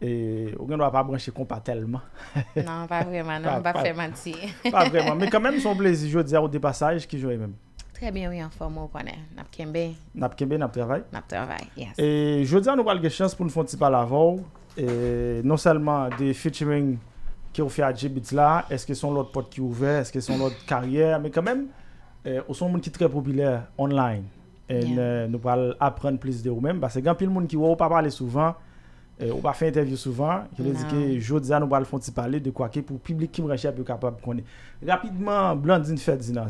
Et on ne va pas brancher compas tellement. Non, pas vraiment, non, pas, pas, pas, faire mentir. pas vraiment, mais quand même, son plaisir, je veux dire, au dépassage, qui joue même. Très bien, oui, en forme, on connaît. Nap Kembe. Nap Kembe, Nap Travail. Nap Travail, yes. Et je veux dire, nous avons une chance pour nous faire un petit Et non seulement des featuring qui ont fait à Jibit est-ce que sont l'autre porte qui est ouvert, est-ce que sont l'autre carrière, mais quand même, nous eh, sommes sont des qui très populaires online. Et nous allons apprendre plus de vous-même, parce que quand de monde qui ne parle pas souvent, Eh, ou ba fè intervyou souvan, yo le di ke jodi an ou ba al fon ti pale de kwa ke pou publik ki mreche apyo kapap konen. Rapidman, Blondine fèd zina,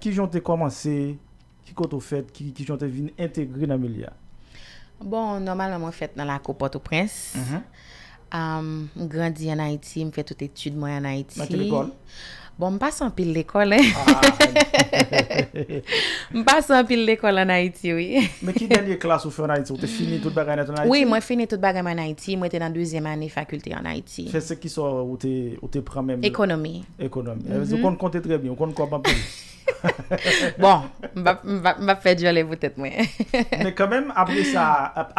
ki jonte komanse, ki koto fèt, ki jonte vin entegri nan Melia? Bon, normalman mwen fèt nan la kopote ou prens. Mwen grandi an Haiti, mwen fèt tout etude mwen an Haiti. Mwen te rekol. Bon, m'passe an pil l'ekol. Ah, ah, m'passe an pil l'ekol an Haïti, oui. Mè ki den liye klas ou fè an Haïti? Ou te fini tout bagèm an Haïti? Oui, mwen fini tout bagèm an Haïti. Mwen te nan 2e année fakulté an Haïti. Fè se ki so ou te pran mèm? Ekonomie. Ekonomie. Mwen konti konti trebi, mwen konti konti bampi. Bon, mwen pa fè djole boutet mwen. Mè kè mèm apre sa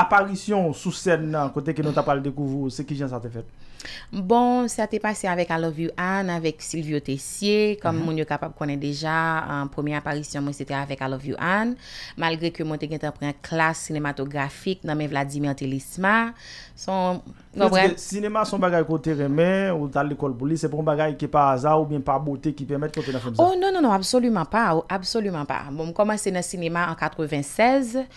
aparisyon sou sèn nan kote ki nou ta pali dekouvou, se ki jen sa te fèt? Bon, sa te pase avèk A Love You Anne, avèk Silvio Tessier, kom mhm. moun yo kapap konè deja, an pwemi aparisyon moun se te avèk A Love You Anne, malgre ki yo mwen te gen te apren klas sinematografik nan men Vladimir Telisma. Sinema son bagay kote remè, ou tal de kol boulè, se pou mwen bagay ki pa aza ou mwen pa bote ki pèmèt kote na fèm za? Oh non, non, non, absolúman pa, oh, absolúman pa. Bon, mwen komanse nan sinema an 96, mwen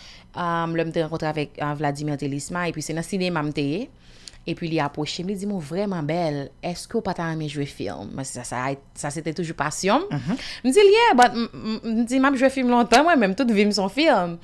mwen te an kontra avèk Vladimir Telisma, epi se nan sinema mwen te ye, E pi li aposhe, li di mou vreman bel, eske ou pa ta ame jwe film? Mwen se sa, sa se te toujou pasyon. Mwen mhm. se li, yeah, mwen se ma jwe film lontan, mwen mwen tout vim son film.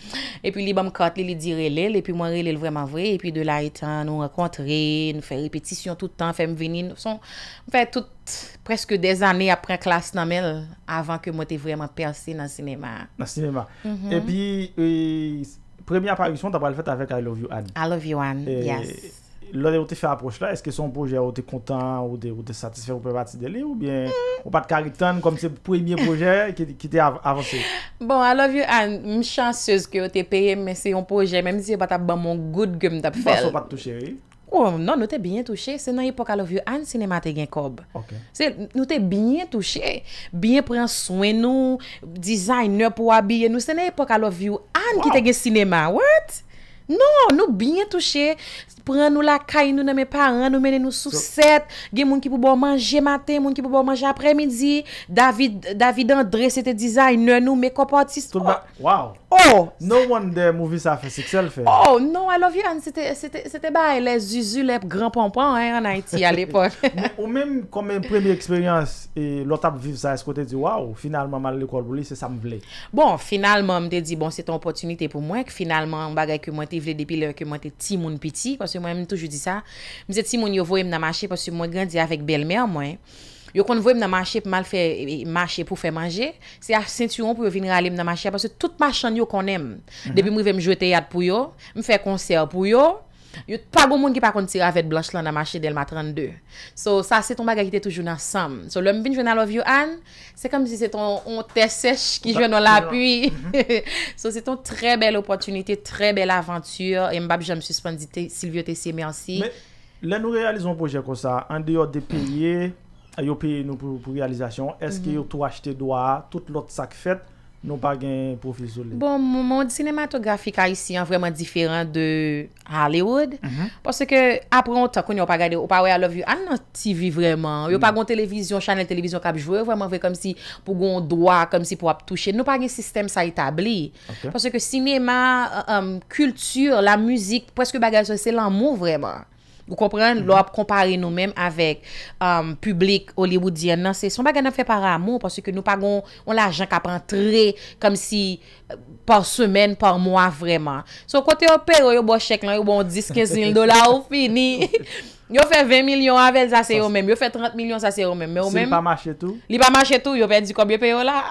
E pi li ba mkot, li li di relil, e pi mwen relil vreman vre, e pi de la etan, nou rakont re, nou fe repetisyon toutan, fe mwen veni. Mwen fe tout preske de zanen apren klas nan mel, avan ke mwen te vreman perse nan sinema. Nan sinema. Mhm. E pi, euh, premya parisyon, ta pral fèt avèk I Love You Anne. I Love You Anne, yes. Lode ou te fè aproche la, eske son proje ou te kontan, ou te satisfè, ou pe pati deli, ou bien mm. ou pati kariton kom se premier proje ki te avanse? Bon, I Love You Anne, m chansyez ki ou te peye, mè se yon proje, mèm di se bat ap ban moun gout gèm tap fel. Bas ou pati touche ri? Ou, oh, nan, nou te bine touche, se nan epok I Love You Anne, sinema te gen kob. Ok. Se nou te bine touche, bine pren souen nou, dizayn nou pou wabiye nou, se nan epok I Love You Anne ki te gen sinema. What? Non, nou bine touche, bine touche. pren nou la kay nou nan men pa an, nou menen nou sou set, gen moun ki pou bo manje maten, moun ki pou bo manje apremidzi, David André se te dizay nan nou me kopatis. Oh. Wow! Oh. No one de movie sa fè siksel fè. Oh, no, I love you Anne, se te bay, le zuzu, le gran pompon, en Haiti al epò. Ou men, kon men premi eksperyans e lot ap viv sa eskote di, wow, finalman man le korbou li, se sa m vle. Bon, finalman m te di, bon, se ton pòtunite pou mwen, ki finalman m bagay ke mwen te vle depi lè ke mwen te ti moun piti, kon parce que moi-même, toujours ça. Je me si mon yo voyait me marché parce que moi, grandi avec belle-mère, moi. Hein. Yo kon voye m marcher pour mal faire marcher pour faire manger. C'est à pour parce tout yo qu'on aime, mhm. depuis -hmm. théâtre yo, me concert pour yo, Yot pa goun moun ki pa konti avet blanche lan na machè del ma 32. So sa se ton baga ki te toujoun ansam. So lèm bin jwen nan love you an, se kom si se ton on te sech ki jwen nan la apuy. Mhm. So se ton tre bel opotunite, tre bel aventure. Yon bab jèm suspensi te, Silvio te si eme ansi. Mè, lè nou realizon proje kon sa, an deyo de peye, yo peye nou pou realizasyon, eske mhm. yo tou achete do a, tout lot sak fèt. Nou pa gen profil sou li. Bon, moun dinematografika isi an vreman diferan de Hollywood. Pwese ke apron ta kon yo pa gade, ou pa we a love you, an nan TV vreman. Yo pa mhm. gon televizyon, chanel televizyon, kapjwe, vreman vey kom si pou gon doa, kom si pou ap touche. Nou pa gen sistem sa etabli. Pwese ke sinema, kultur, euh, euh, la muzik, pwese ke bagaj se se lan mou vreman. Gou kompren, lò ap kompare nou menm avèk euh, publik Hollywoodyen nan se son bagan ap fè par amou, paswe ke nou pagon, on l'ajan ka pran tre, kom si euh, par semen, par mwa vreman. Son kote yo per yo yo bo chèk lan, yo bon 10-15 l dola ou fini. Yo fe 20 milyon avèl za se yo mèm. Yo fe 30 milyon za se yo mèm. Si li pa mache tou? Li pa mache tou, yo pe di kòmye pe yo la.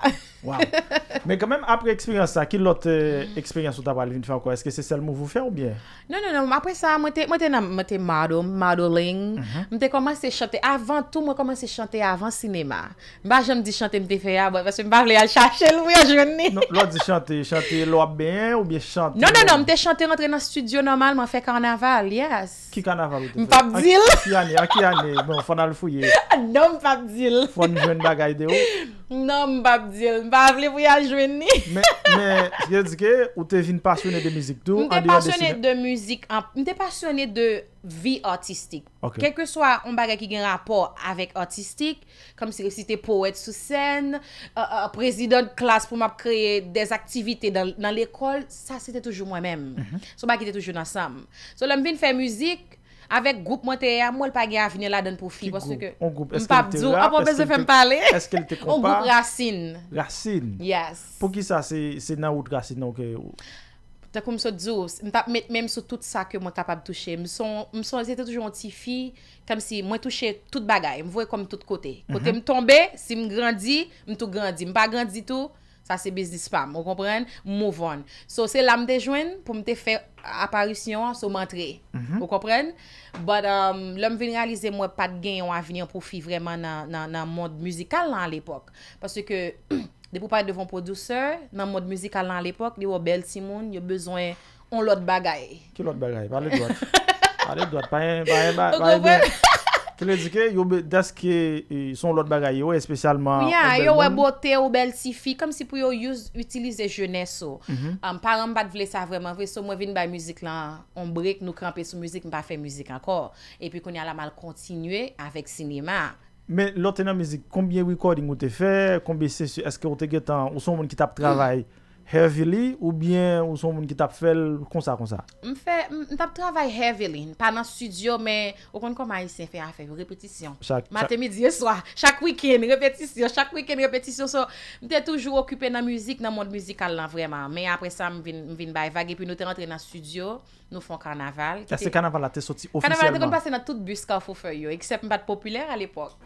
Wow. Me kèmèm apre eksperyans sa, ki lotte eksperyans ou ta pwaliv nifè ou ko? Eske se sel moun vou fè ou bè? Non, non, apre sa, mwen te mwate model, modeling. Mwen te komanse chante. Avan tou, mwen komanse chante avan sinema. Mba jèm di chante mwen te fè ya, vè se mba vle al chache lou yon jouni. Lotte di chante, chante lò bè ou bè chante? Non, non, non, mwen Aki ane, aki ane, mwen bon, fon al foye Non mwen pap dil Fon jwen bagay de ou Non mwen pap dil, mwen pa avle pou yal jwen ni Mwen te vin pasyonè de mizik Mwen te pasyonè de mizik Mwen te pasyonè de vi artistik Kèk ke swa mwen bagay ki gen rapor Avèk artistik Kèm se re sitè poet sou sèn Prezident klas pou mwen ap kreye Des aktivite nan l'ekol Sa se te toujou mwen mèm So mwen pa ki te toujou nan sam So lèm vin fè mizik Avèk goup mwen te e a, mwen l pa ge a vini la dan pou fi. Kikou, an goup, eske l te rap, eske l te kompa? An goup rasin. Rasin? Yes. Pou ki sa, se nan wout rasin nou ke ou? Tè kou mwen so dzo, mwen mwen mèm so tout sa ke mwen tap ap touche. Mwen son, mwen son, se te toujou an ti fi, kam si mwen touche tout bagay, mwen voye kom tout kote. Kote mwen mhm. tombe, si mwen grandi, mwen tou grandi. Mwen pa grandi tou. pase biz dispam, ou kompren, move on. So se la m te jwen pou m te fè aparisyon sou mantre. Ou mhm. kompren? But um, lè m veni realize mwen pat gen yon avini ou profi vreman nan mod müzikal nan l'epok. Paske de pou paye devon produseur, nan mod müzikal nan l'epok, de wè bel simoun, yon bezwen on lot bagay. On lot bagay, valet doj. Valet doj, pa yon bagay. Ou kompren? Fèlè dike, yon bè, daske yon e, son lòt bagay yon, espèsyalman. Ou ya, yon wè bote ou bel si fi, kom si pou yon yon utilize jenè so. An mhm. um, paran bat vle sa vreman, vwe so mwen vin ba yon müzik lan, on brek nou krampè sou müzik, mwen pa fè müzik ankor. E pi kon yon ala mal kontinue avèk sinema. Mè, lòt enan mizik, konbyen wikoding ou te fè, konbyen se eske ou te getan, ou son moun ki tap travay? Mm. Heavily ou bien ou son moun ki tap fel konsa konsa? M fè, m tap travay heavily, pa nan studio, mè, ou kon koma y se fè a fè, repetisyon. Ma te mi diye swa, chak wikèn, repetisyon, chak wikèn, repetisyon, so m te toujou okupè nan müzik, nan moun müzikal lan vreman. Mè apre sa m vin bay vage, pi nou te rentre nan studio, nou fon karnaval. Tè se karnaval a te soti ofisyelman? Karnaval te kompase nan tout bus ka ou fò fè yo, eksep m pat popüler al epok.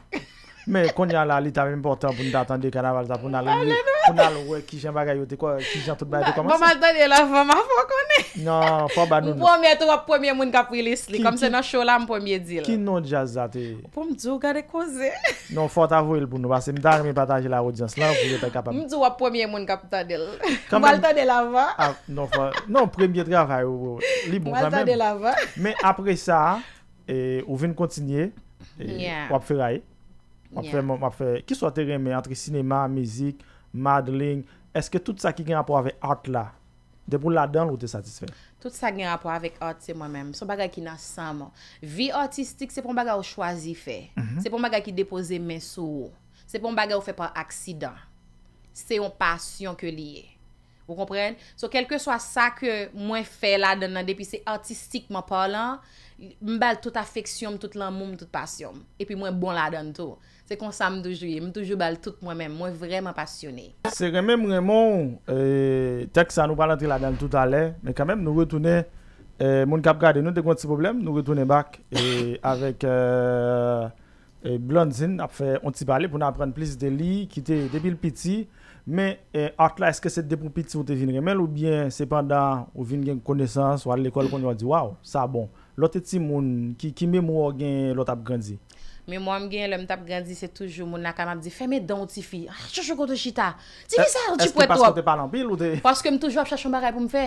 Men, kon jan la li tan mwen portan pou mwen tatande kan avalta pou nan loun li. Pan loun mwen tatande, pou nan loun kishen bagayote, kwa kishen tout bagayote koman se. Mwen malta de la fwa ah, man non, fwa konen. Nan, fwa banoun. Mwen pwemye tou wap pwemye moun kapilis li, kom se nan show lan mwen pwemye di la. Kin non jazzate? Mwen pou mdjou gade kouze. Nan, fwa t'avou el pou nou, basi mwen tan remen patanje la audyans. Mwen djou wap pwemye moun kapilis. Mwen malta de la fwa. Nan, pwemye tra fwa yo yo. Mwen malta de Mwa fè, mwa fè, ki sou a terren mè entre sinema, mizik, madling, eske tout sa ki gen apò avek art la, de pou la dan lò te satisfè? Tout sa gen apò avek art se mwen mèm, sou bagay ki nan san mò. Vi artistik se pou m bagay ou chwazi fè, se mm-hmm. pou m bagay ki depose men sou, se pou m bagay ou fè pan aksidan, se yon pasyon ke liye. So kelke swa sa ke mwen fe laden nan depi se artistikman palan, mbal tout afeksyon, mtout lan moun, mtout pasyon. E pi mwen bon laden tou. Se konsan mtoujouye, mtoujou bal tout mwen men, mwen vreman pasyonne. Se remen mwen moun, tek sa nou palan tri laden tout ale, men kamen nou retoune, moun kap kade nou dekwant si problem, nou retoune bak. E avèk Blondine ap fè onti pale pou nan pren plis de li, kite debil piti. Men, euh, atla, eske se depopi ti wote vin remel ou bien sepanda ou vin gen konesans ou al l'ekol kon yo a di, waw, sa bon. Lote ti moun ki mèmou wò gen lò tap grandzi. Mèmou wò gen lò tap grandzi se toujou moun akama di, fè mè don ou ti fi, chou chou koto chita, ti visar ou ti pwè to? Eske paske ou te palan pil ou te... Paske m toujou ap chachon bagay pou m fè,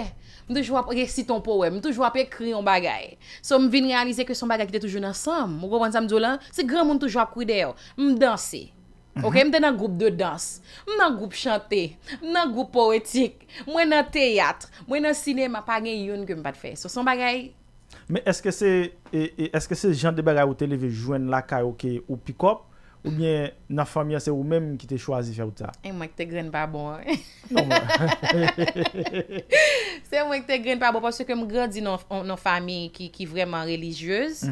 m toujou ap eksiton po wè, m toujou ap ekri yon bagay. So m vin realize ke son bagay ki te toujoun ansam, m wò wansam djou lan, se gran moun toujou ap kouide yo, m dansi. Mhm. Ok, mte nan goup de dans, nan goup chante, nan goup poetik, mwen nan teyatre, mwen nan sinema, pa gen yon ke mba te fè. Sosan bagay? Me eske se, eske se jan de bagay ou televè jwen laka ok ou pikop? Ou byen nan famye se ou menm ki te chwazi fè ou ta? E mwenk te gren pa bon. Se mwenk te gren pa bon, paswe ke mwenk gren di nan famye ki vreman religyez.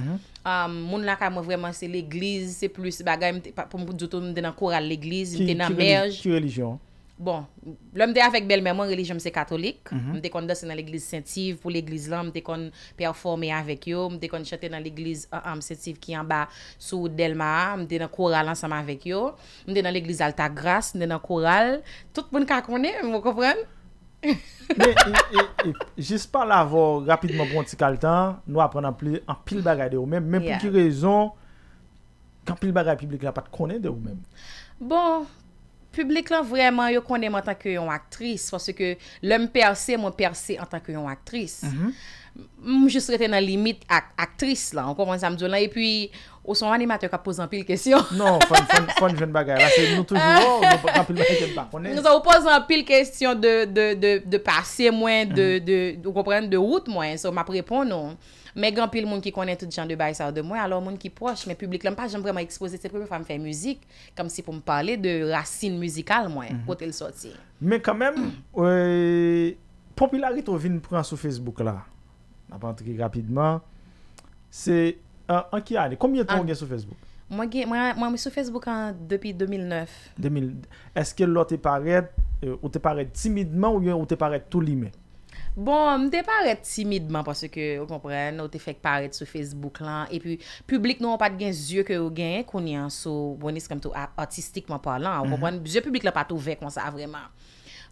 Moun la ka mwen vreman se l'egliz, se plus bagay, pou mwen djoto mwen denan kor al l'egliz, mwen denan merj. Ki religyon? Bon, la mde avèk bel mè mè, mwen religyon mse katolik, mde kon dosè nan l'Eglise Saint-Yves pou l'Eglise lan, mde kon performe avèk yo, mde kon chate nan l'Eglise Saint-Yves ki yon ba sou Delma, mde nan koural ansam avèk yo, mde nan l'Eglise Altagras, mde nan koural, tout bon kakounen, mwen koupren. Jis pa la avò rapid mè bronti kal tan, nou apren aple an pilbara de ou mè, men pou ki rezon, kan pilbara api blik la pat konen de ou mè. Bon... Yon publik lan vreman yo konenman tanke yon aktris, fwase ke lèm perse mwen perse tanke yon aktris. Mou jist reten nan limit aktris lan, an konpon zanm zyon lan. E pi, ou son animat yo ka posan pil kesyon. Non, fon, fon, fon, fon jen bagay. La se nou toujou yo, nou pa pil bagay jen bagay. Nou sa ou posan pil kesyon de pase mwen, de, de, de, mm-hmm. ou kompren de route mwen. So, map repon nou. Me granpil moun ki konen tout chan de bay sa ou de mwen, alò moun ki poche me publik lèm pa, jèm vreman ekspozite pou mwen fèm fèm müzik, kam si pou mwen pale de rassin müzikal mwen, potèl soti. Men kamèm, popylarit ou vin pran sou Facebook la? Mwen apan tri rapidman. Se, an ki ane, koumyen ton gen sou Facebook? Mwen gen, mwen mwen sou Facebook an, depi 2009. Eske lò te paret, ou te paret timidman, ou te paret toulimè? Bon, mte paret timidman paswe ke ou kompren, nou te fek paret sou Facebook lan, epi publik nou an pat gen zye ke ou gen konyen sou bonis komto artistikman palan, ou kompren, mhm. zye publik la pat ouvek, mwen sa vreman.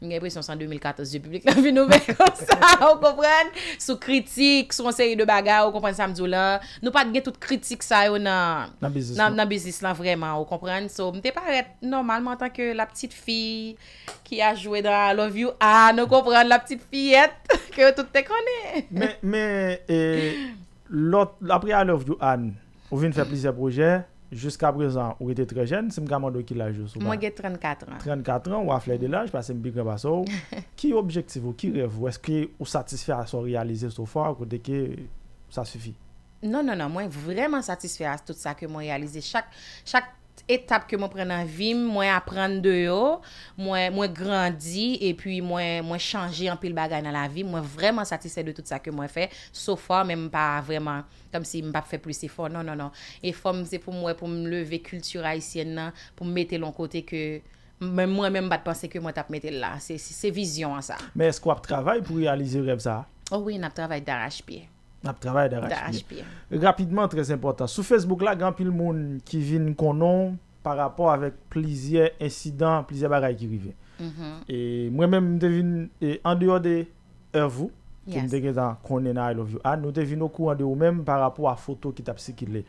Mwen gen presyon sa 2004, zye publik la vi nou veko sa, ou komprende? Sou kritik, sou konseyi de baga, ou komprende sa mdou la. Nou pat gen tout kritik sa yo nan... Nan bizis la. Nan bizis la, vreman, ou komprende? So, mwen te paret normalman tanke la ptite fi ki a jwè nan I Love You. A, nou komprende la ptite fi yet, ki yo tout te kone. Me, me, e, lot, apre I Love You Anne, ou vin fè plize proje... Juska prezant, ou ete tre jen, se m gaman do ki lajou sou? Mwen ge 34 an. 34 an, ou afle de laj, pa se m bi gre baso. Ki objektiv ou ki rev? Ou eske ou satisfi aso realize sou far, ou deke sa sufi? Non, non, non. Mwen vreman satisfi aso tout sa ke m realize. Chak, chak. Etap ke mwen pren nan vim, mwen apren de yo, mwen grandi, e pi mwen chanji an pi l bagay nan la vim, mwen vreman satise de tout sa ke mwen fe, so fa mwen pa vreman, kom si mwen pa fe plis se fa, non, non, non. E fa mwen se pou mwen pou mwen leve kultura isyen nan, pou mwen mette lon kote ke, mwen mwen mwen bat panse ke mwen tap mette la, se vizyon an sa. Men esk wap travay pou yalize rev sa? Ouwi, oh nap travay daraj piye. Ape travaye da HP. Rapidman, tres important. Sou Facebook la, gan pil moun ki vin konon par rapport avek plizye insidan, plizye baray ki rive. E mwen men mte vin, e andyo de evou, euh, ki m de ge dan konen na I love you. A, nou te vin okou andyo ou men par rapport a foto ki tap se ki le.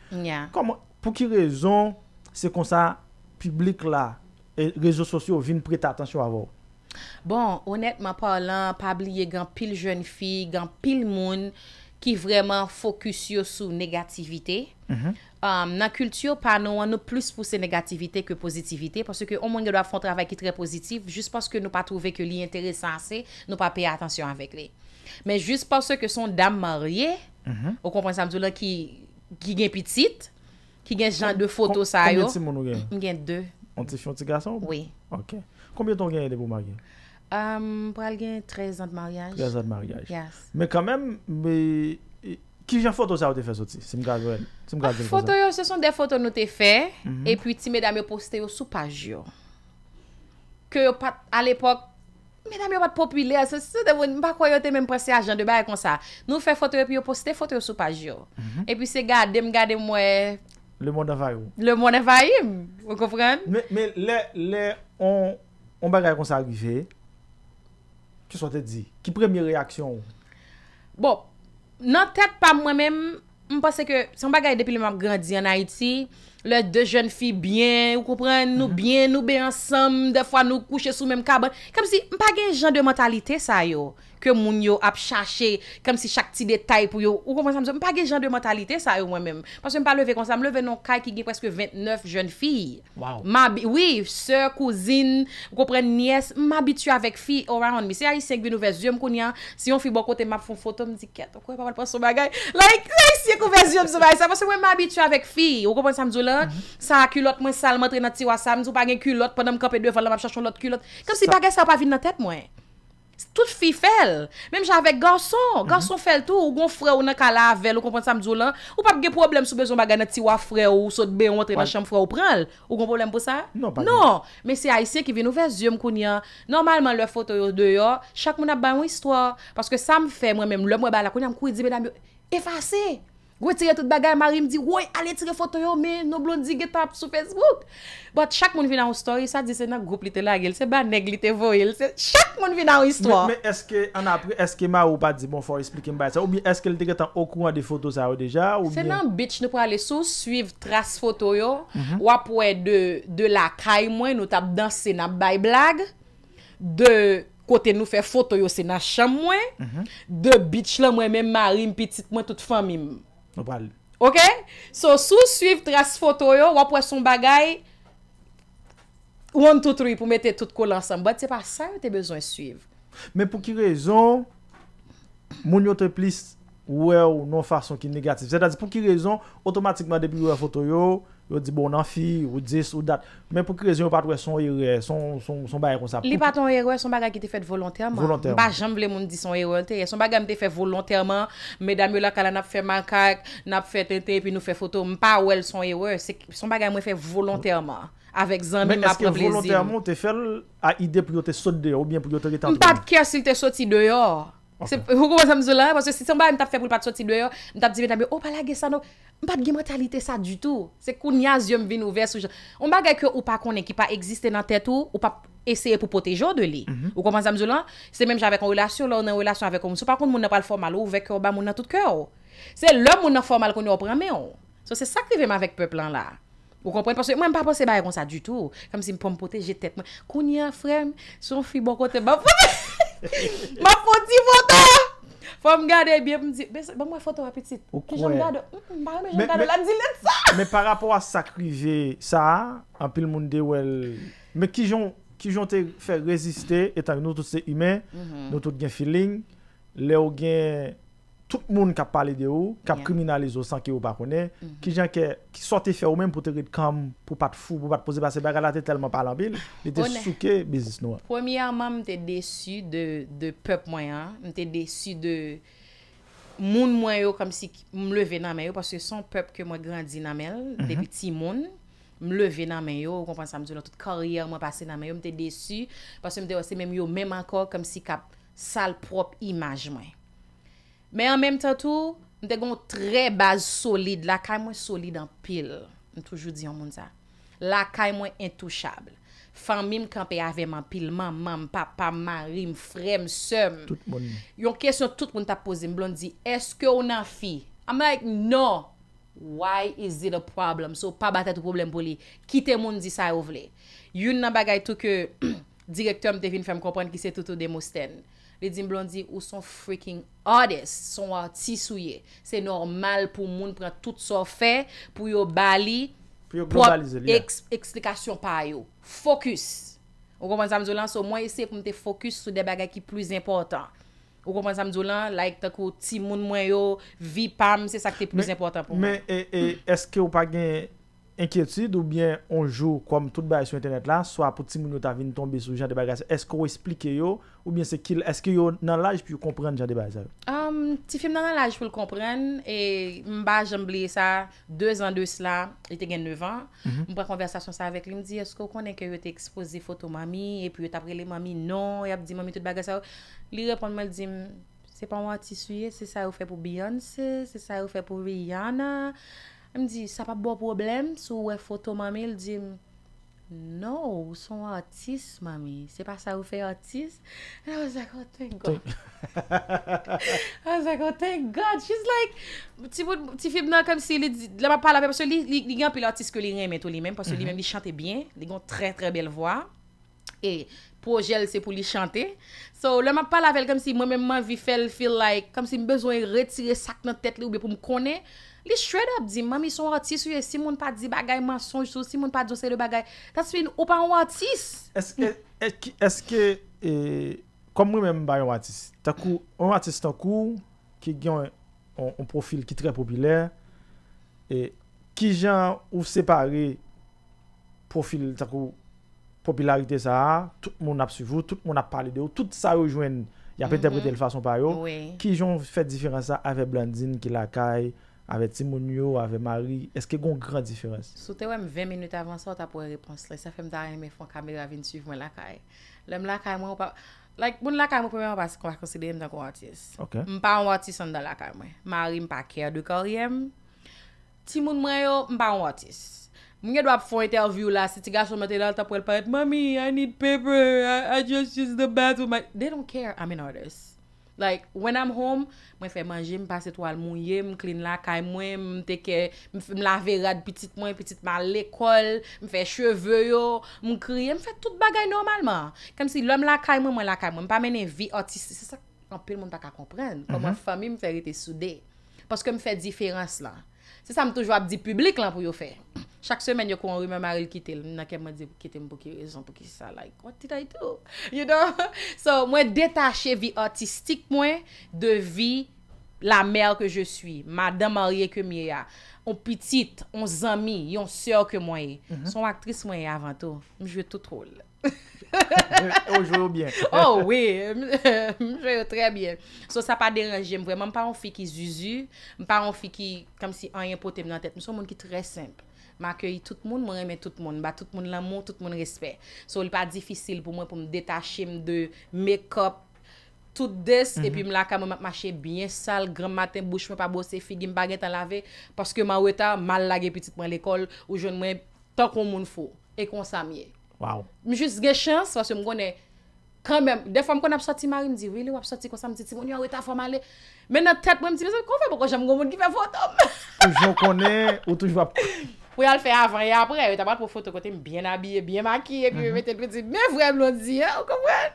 Pou ki rezon, se konsan publik la, e rezo sosyo vin prita atensyon avon? Bon, onetman parlant, pabliye gan pil jen fi, gan pil moun, ki vreman fokus yo sou negativite. Mhm. Um, nan kultur, pa nou an nou plus pou se negativite ke pozitivite, parce ke ou mwen gen do ap fon travay ki tre pozitif, juste parce ke nou pa trove ke li interesansi, nou pa pey atensyon avek li. Men juste parce ke son dam marye, ou kompensam zou la ki gen pitit, ki gen jan de foto sa yo. Konbyen ti moun ou gen? Gen de. On ti fyon ti gason? Oui. Ok. Konbyen ton gen yon debou marye? Am, pral gen 13 an de maryaj. 13 an de maryaj. Yes. Me kamem, me, ki jen foto sa ou te fe soti? Se m gagwe, se m gagwe. Foto yo, se son de foto nou te fe, e pi ti medam yo poste yo sou paj yo. Ke yo pat, al epok, medam yo pat popile, se se devon, m bako yo te men prese a jan, de bagay kon sa. Nou fe foto yo, pi yo poste, foto yo sou paj yo. E pi se gadem, gadem mwe... Le moun avay ou? Le moun avay ou, ou koufren? Me, me, le, le, on, on bagay kon sa agife, Ki so te di? Ki premi reaksyon ou? Bon, nan tek pa mwen men, mwen pase ke, se mwen bagay depi lèman grandi an Haiti, lè mhm. de jen fi byen, ou koupren nou byen, nou byen ansam, defwa nou kouche sou men kabon, kam si mwen bagay jen de mentalite sa yo. ke moun yo ap chache, kam si chak ti detay pou yo, ou konpon san mzou, mpage jan de mortalite sa yo mwen mèm, panse mpa leve konsan, mleve non kay ki gen pweske 29 jen fi, mabit, oui, sè, kouzine, mkopren niyes, mabit yo avèk fi, oran, misè a yi sèk vi nou vèz yon, mkoun yan, si yon fi bokote map fon foto, mdiket, mkouè pa manpon sou bagay, like, mhm. a yi sèk ou vèz yon, msou mwen mabit yo avèk fi, ou konp Toute fi fel. Mem javek gason. Mhm. Gason fel tou. Ou gon fre ou nan kalave. Ou kompon sa mdou lan. Ou pap ge problem sou bezon bagan nan tiwa fre ou. Sot beyon treman chanm fre ou pral. Ou gon problem pou sa? Non. non. Men se a ese ki ven nou vezye mkoun ya. Normalman le foto yo deyo. Chak moun ap bayon istwa. Paske sa m fe mwen menm. Lè mwen bala koun ya mkou yi dibe nan myo. Efase. E. Gwe tire tout bagay, marim di, woy, ale tire fotoyo, men, nou blondi get ap sou Facebook. But chak moun vi nan ou story, sa di se nan goup li te lag, el se ba neg li te vo, el se chak moun vi nan ou histoire. Mwen eske, an apre, eske ma ou pa di, mwen fwa isplikin bay se, ou mwen eske li te get an okou an de foto sa ou deja, ou mwen... Se nan bitch, nou pou ale sou, suiv tras fotoyo, wapwe de la kay mwen, nou tap dansen ap bay blag, de kote nou fe fotoyo se nan cham mwen, mhm. de bitch la mwen, men, marim, pitit mwen, tout fam mwen. Ok, so sou suiv dras foto yo wap wè son bagay One, two, three pou mette tout kou lansan But se pa sa yo te bezon suiv Men pou ki rezon Moun yo te plis wè ou non fason ki negatif Se ta di pou ki rezon Otomatikman debi wè foto yo Yo di bon nan fi, ou dis, ou dat. Men pou krezi yon pat wè son hirè, son bayè kon sa pou. Li paton hirè wè, son bagè ki te fèt volontèrman. Volontèrman. Mpa jamb lè moun di son hirè wè te. Son bagè mwen te fèt volontèrman. Medan mè la kala nap fè mankak, nap fè tentè, pi nou fè foto. Mpa wèl son hirè wè. Son bagè mwen fèt volontèrman. Avèk zanmè mè apre plezim. Volontèrman te fè lè a ide pou yo te sot deyo ou bien pou yo te retantwè. Mpa kè si te sot si deyo. Ou koman zamzou lan? Se mba mtape feboul pati soti dwe yo, mtape tibetan biyo, ou pala ge sanon, mpa te ge mentalite sa du tou. Se koun ya zyom vin ou vers ou jan. Ou baga ek yo ou pa konen ki pa eksiste nan tete ou, ou pa eseye pou pote jo de li. Ou koman zamzou lan? Se menm jave kon relasyon la, ou nan relasyon avek kon msou, pa koun moun nan pal formal ou vek yo, euh, ba moun nan tout kèo. Se lè moun nan formal kon yo opremen yo. So se sakriveman vek pe plan la. Ou koman? Mwen mpa pose baye kon sa du tou. Kam Ma photo! photo faut me garder bien ben, hum, hum, ben, par rapport a sakrive ça, en de wel, ki qui te fait résister, étant nou tout se imè, nou bien feeling, les ou Sout moun kap pale de ou, kap kriminalize ou sanke ou pa kone, mhm. ki jan ke, ki sote fe ou men pou te rid kam, pou pat fou, pou pat pose base, be gala te telman palan bil, me te souke bezis nou an. Premiyarman mte desu de pep mwen an, mte desu de moun mwen yo kom si mleve nan men yo, paswè son pep ke mwen grandi nan men, mhm. de biti moun, mleve nan men yo, konpansan mdou nou, tout karyer mwen pase nan men yo, mte desu, paswè mde wase men yo menman kor kom si kap sal prop imaj mwen. Men an menm tan tou, mwen te kon tre baz solide. La kay mwen solide an pil. Mwen toujou di yon moun sa. La kay mwen intouchable. Fan mim kanpe ya veman pil. Mam, mam, papa, marim, frem, sem. Tout moun. Yon kesyon tout moun ta pose. Mwen blon di, eske ou nan fi? Amman like, no. Why is it a problem? So, pa batte tou problem pou li. Kite moun di sa ou vle. Yon nan bagay tou ke direktor mwen te fin fèm kompwenn ki se tout ou de mou stèn. Lè di mblondi ou son freaking Hades, son a ti sou ye Se normal pou moun pran tout so fe Pou yo bali Pou yo globalize li ya Fokus Ou koman sa mzou lan, sou mwen yese pou mte fokus Sou de baga ki plus important Ou koman sa mzou lan, like ta kou ti moun mwen yo Vi pam, se sa ki te plus important pou mwen Men, e, e, e, eske ou pa gen E Enkietid oubyen onjou kwa m tout baye sou internet la, swa pou ti moun yo ta vini tombe sou jan de bagase, esko ou esplike yo, oubyen se kil, eske yo nan laj pou yo kompren jan de bagase? Ti film nan laj pou yo kompren, e m ba jambli sa, 2 an 2 sla, ete gen 9 an, m pre konversasyon sa avek, li m di, esko konen ke yo te expose foto mami, epi yo taprele mami, non, yap di mami tout bagase yo, li repon me li di, se pa mwa ti suye, se sa yo fe pou Beyoncé, se sa yo fe pou Rihanna, E m di, sa pa bo problem sou wè foto mami? El di, no, son artist mami. Se pa sa wè fè artist? And I was like, oh thank God. I was like, oh thank God. She's like, ti film nan kèm si, lè m apal apè, pwè se li yon pi l'artist ke li rèm eto li mèm, pwè se li mèm li chante bien, li yon trè trè bel vwa. Et pou jèl se pou li chante. So lè m apal apè, kèm si mè mèm mèm vi fèl feel like, kèm si m bezwen retire sak nan tèt li oube pou m konè, Li straight up di, mami son artist ou ye, si moun pa di bagay, masonj sou, si moun pa dosye de bagay. That's mean, ou pa an artist. Eske, eske, e, kom mwen mwen bay an artist. Takou, an artist takou, ki gyan an profil ki tre popüler. E, ki jan ou separe profil takou, popularite sa a, tout moun ap suvou, tout moun ap pale de ou, tout sa ou jwen, ya mm-hmm. pe teprete l fason pa yo. Ki jan ou fe diferensa ave Blondine ki lakay, Ave Timon yo, ave Mari, eske gon gran diferans? Sote wèm 20 minute avan so, ta pou repons le. Se fèm da yon mè fon kamera vin suiv mwen lakay. Lèm lakay mwen wèm pa... Like, moun lakay mwen pou mè wèm pa se konwa konside yon mwen tako watis. Ok. Mwen pa wotis an da lakay mwen. Mari mwen pa kèr du koryem. Timon mwen yo, mwen pa wotis. Mwen yon dwa pou fò interviw la, se ti gaso mwen te dal ta pou el paret, Mami, I need paper, I just use the bathroom, I... They don't care, I'm in orders. Like, when I'm home, mwen fè manje, mwen passe toal moun ye, mwen kline lakay mwen, mwen teke, mwen lave rad petit mwen, petit mwen l'ekol, mwen fè cheveyo, mwen kriye, mwen fè tout bagay normalman. Kam si lom lakay mwen, mwen lakay mwen, mwen pa mènen vi otist, se sa anpil moun tak a kompren, pa mwen mhm. fami mwen fè rite soude, paske mwen fè diferans la. Se sa m toujwa ap di publik lan pou yo fe. Chak semen yo kou an rime maril kite. Nake m wadze kite m pou ki se sa like what did I do? You know? So mwen detache vi artistik mwen de vi la mer ke je sui. Madame Marie ke miye ya. On pitit, on zami, yon sèr ke mwen. Son aktris mwen ya avantou. M jwe tout role. On jwoyo byen. Oh, wè. On jwoyo trè byen. Sò sa pa deranje mwè. Mwa mpa an fi ki zuzu, mpa an fi ki kamsi an yon pote mwen an tèt. Mwè son moun ki trè semp. Mwa akyeyi tout moun mwen remè tout moun. Ba tout moun l'amon, tout moun respè. Sò lè pa difisil pou mwen pou mwen detache m de make-up tout des, epi mhm. mwen laka mwen mat mache byen sal, gran maten, bouche mwen pa bose, figi m bagè tan lave, paske mwa wè ta mal lage pitit mwen l'ekol ou jwèn mwen tan kon moun fwo e kons Mwen jist ge chans fwa mhm. non, se mwen konen kanmen, defon mwen kon ap soti mary mdi wè li wap soti konsan mdi ti mwen yon wè ta foman lè men nan tet mwen mdi mwen konfen mwen konjen mwen konwen ki fè foton Pou yon konen, outou jwa Pou yon fè avan yon apre, yon tabat pou foton kote mwen bien abye, bien makye, mwen mwen telpe di mwen vwè mlon di, yon konwen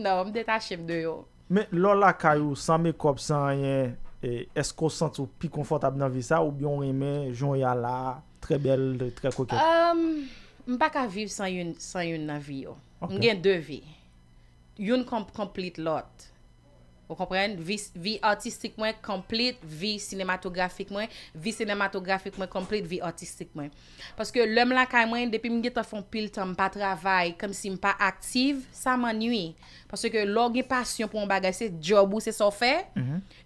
nan, mwen detache mde yo Men lò la kayo, san me kop san yon esko sent ou pi konfortab nan vi sa ou bi yon reme, joun yon la tre bel, tre koke Ehm M pa ka viv san yon nan vi yo. M gen de vi. Yon konplit lot. Ou kompren? Vi artistik mwen konplit, vi sinematografik mwen, vi sinematografik mwen konplit, vi artistik mwen. Paske lèm la kaj mwen, depi m gen ta fon pil tan pa travay, kom si m pa aktif, sa man nwi. Paske lò gen pasyon pou m bagay se, job ou se so fe,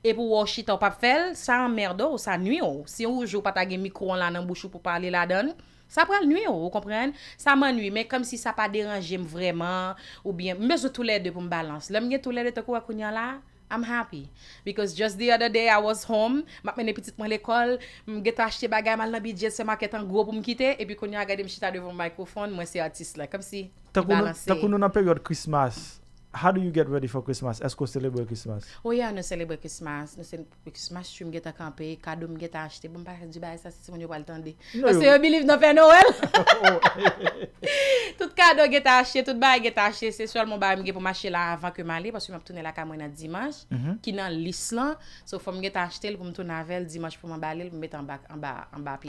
e pou wò chit ou pap fel, sa merdo ou sa nwi yo. Si yon jou patage mikro an lan an bouchou pou pale la donn, Sa pral nwi oh, yo, ou kompren, sa man nwi, men kom si sa pa deranje m vreman, ou byen, m bezou tou led de pou m balanse. Lèm gen tou led de takou akounyan la, I'm happy, because just the other day I was home, mak men epitit mwen l'ekol, m geto achete bagay mal na bidjet se ma ketan gwo pou m kite, epi kounyan agade m chita devon mikofon, mwen se artist la, kom si, takounyo nan peryod krismas. How do you get ready for Christmas? Est-ce qu'on célèbre Christmas? Oui, oh, on ne célèbre Christmas. On ne célèbre Christmas, chou m'ge ta kampe, kado m'ge ta achete, pou m'pare djibaye sa, si moun yo wale tande. Ose, obiliv nan fè nouel. Tout kado m'ge ta achete, tout bè m'ge ta achete, se chou al moun bè m'ge pou m'achete la avan ke m'ale, pasou m'ap tounen la kamwen na Dimash, ki mm-hmm. nan l'Islan. So, pou m'ge ta achete, pou m'tounen la vel, Dimash pou m'an bale, pou m'bète an bè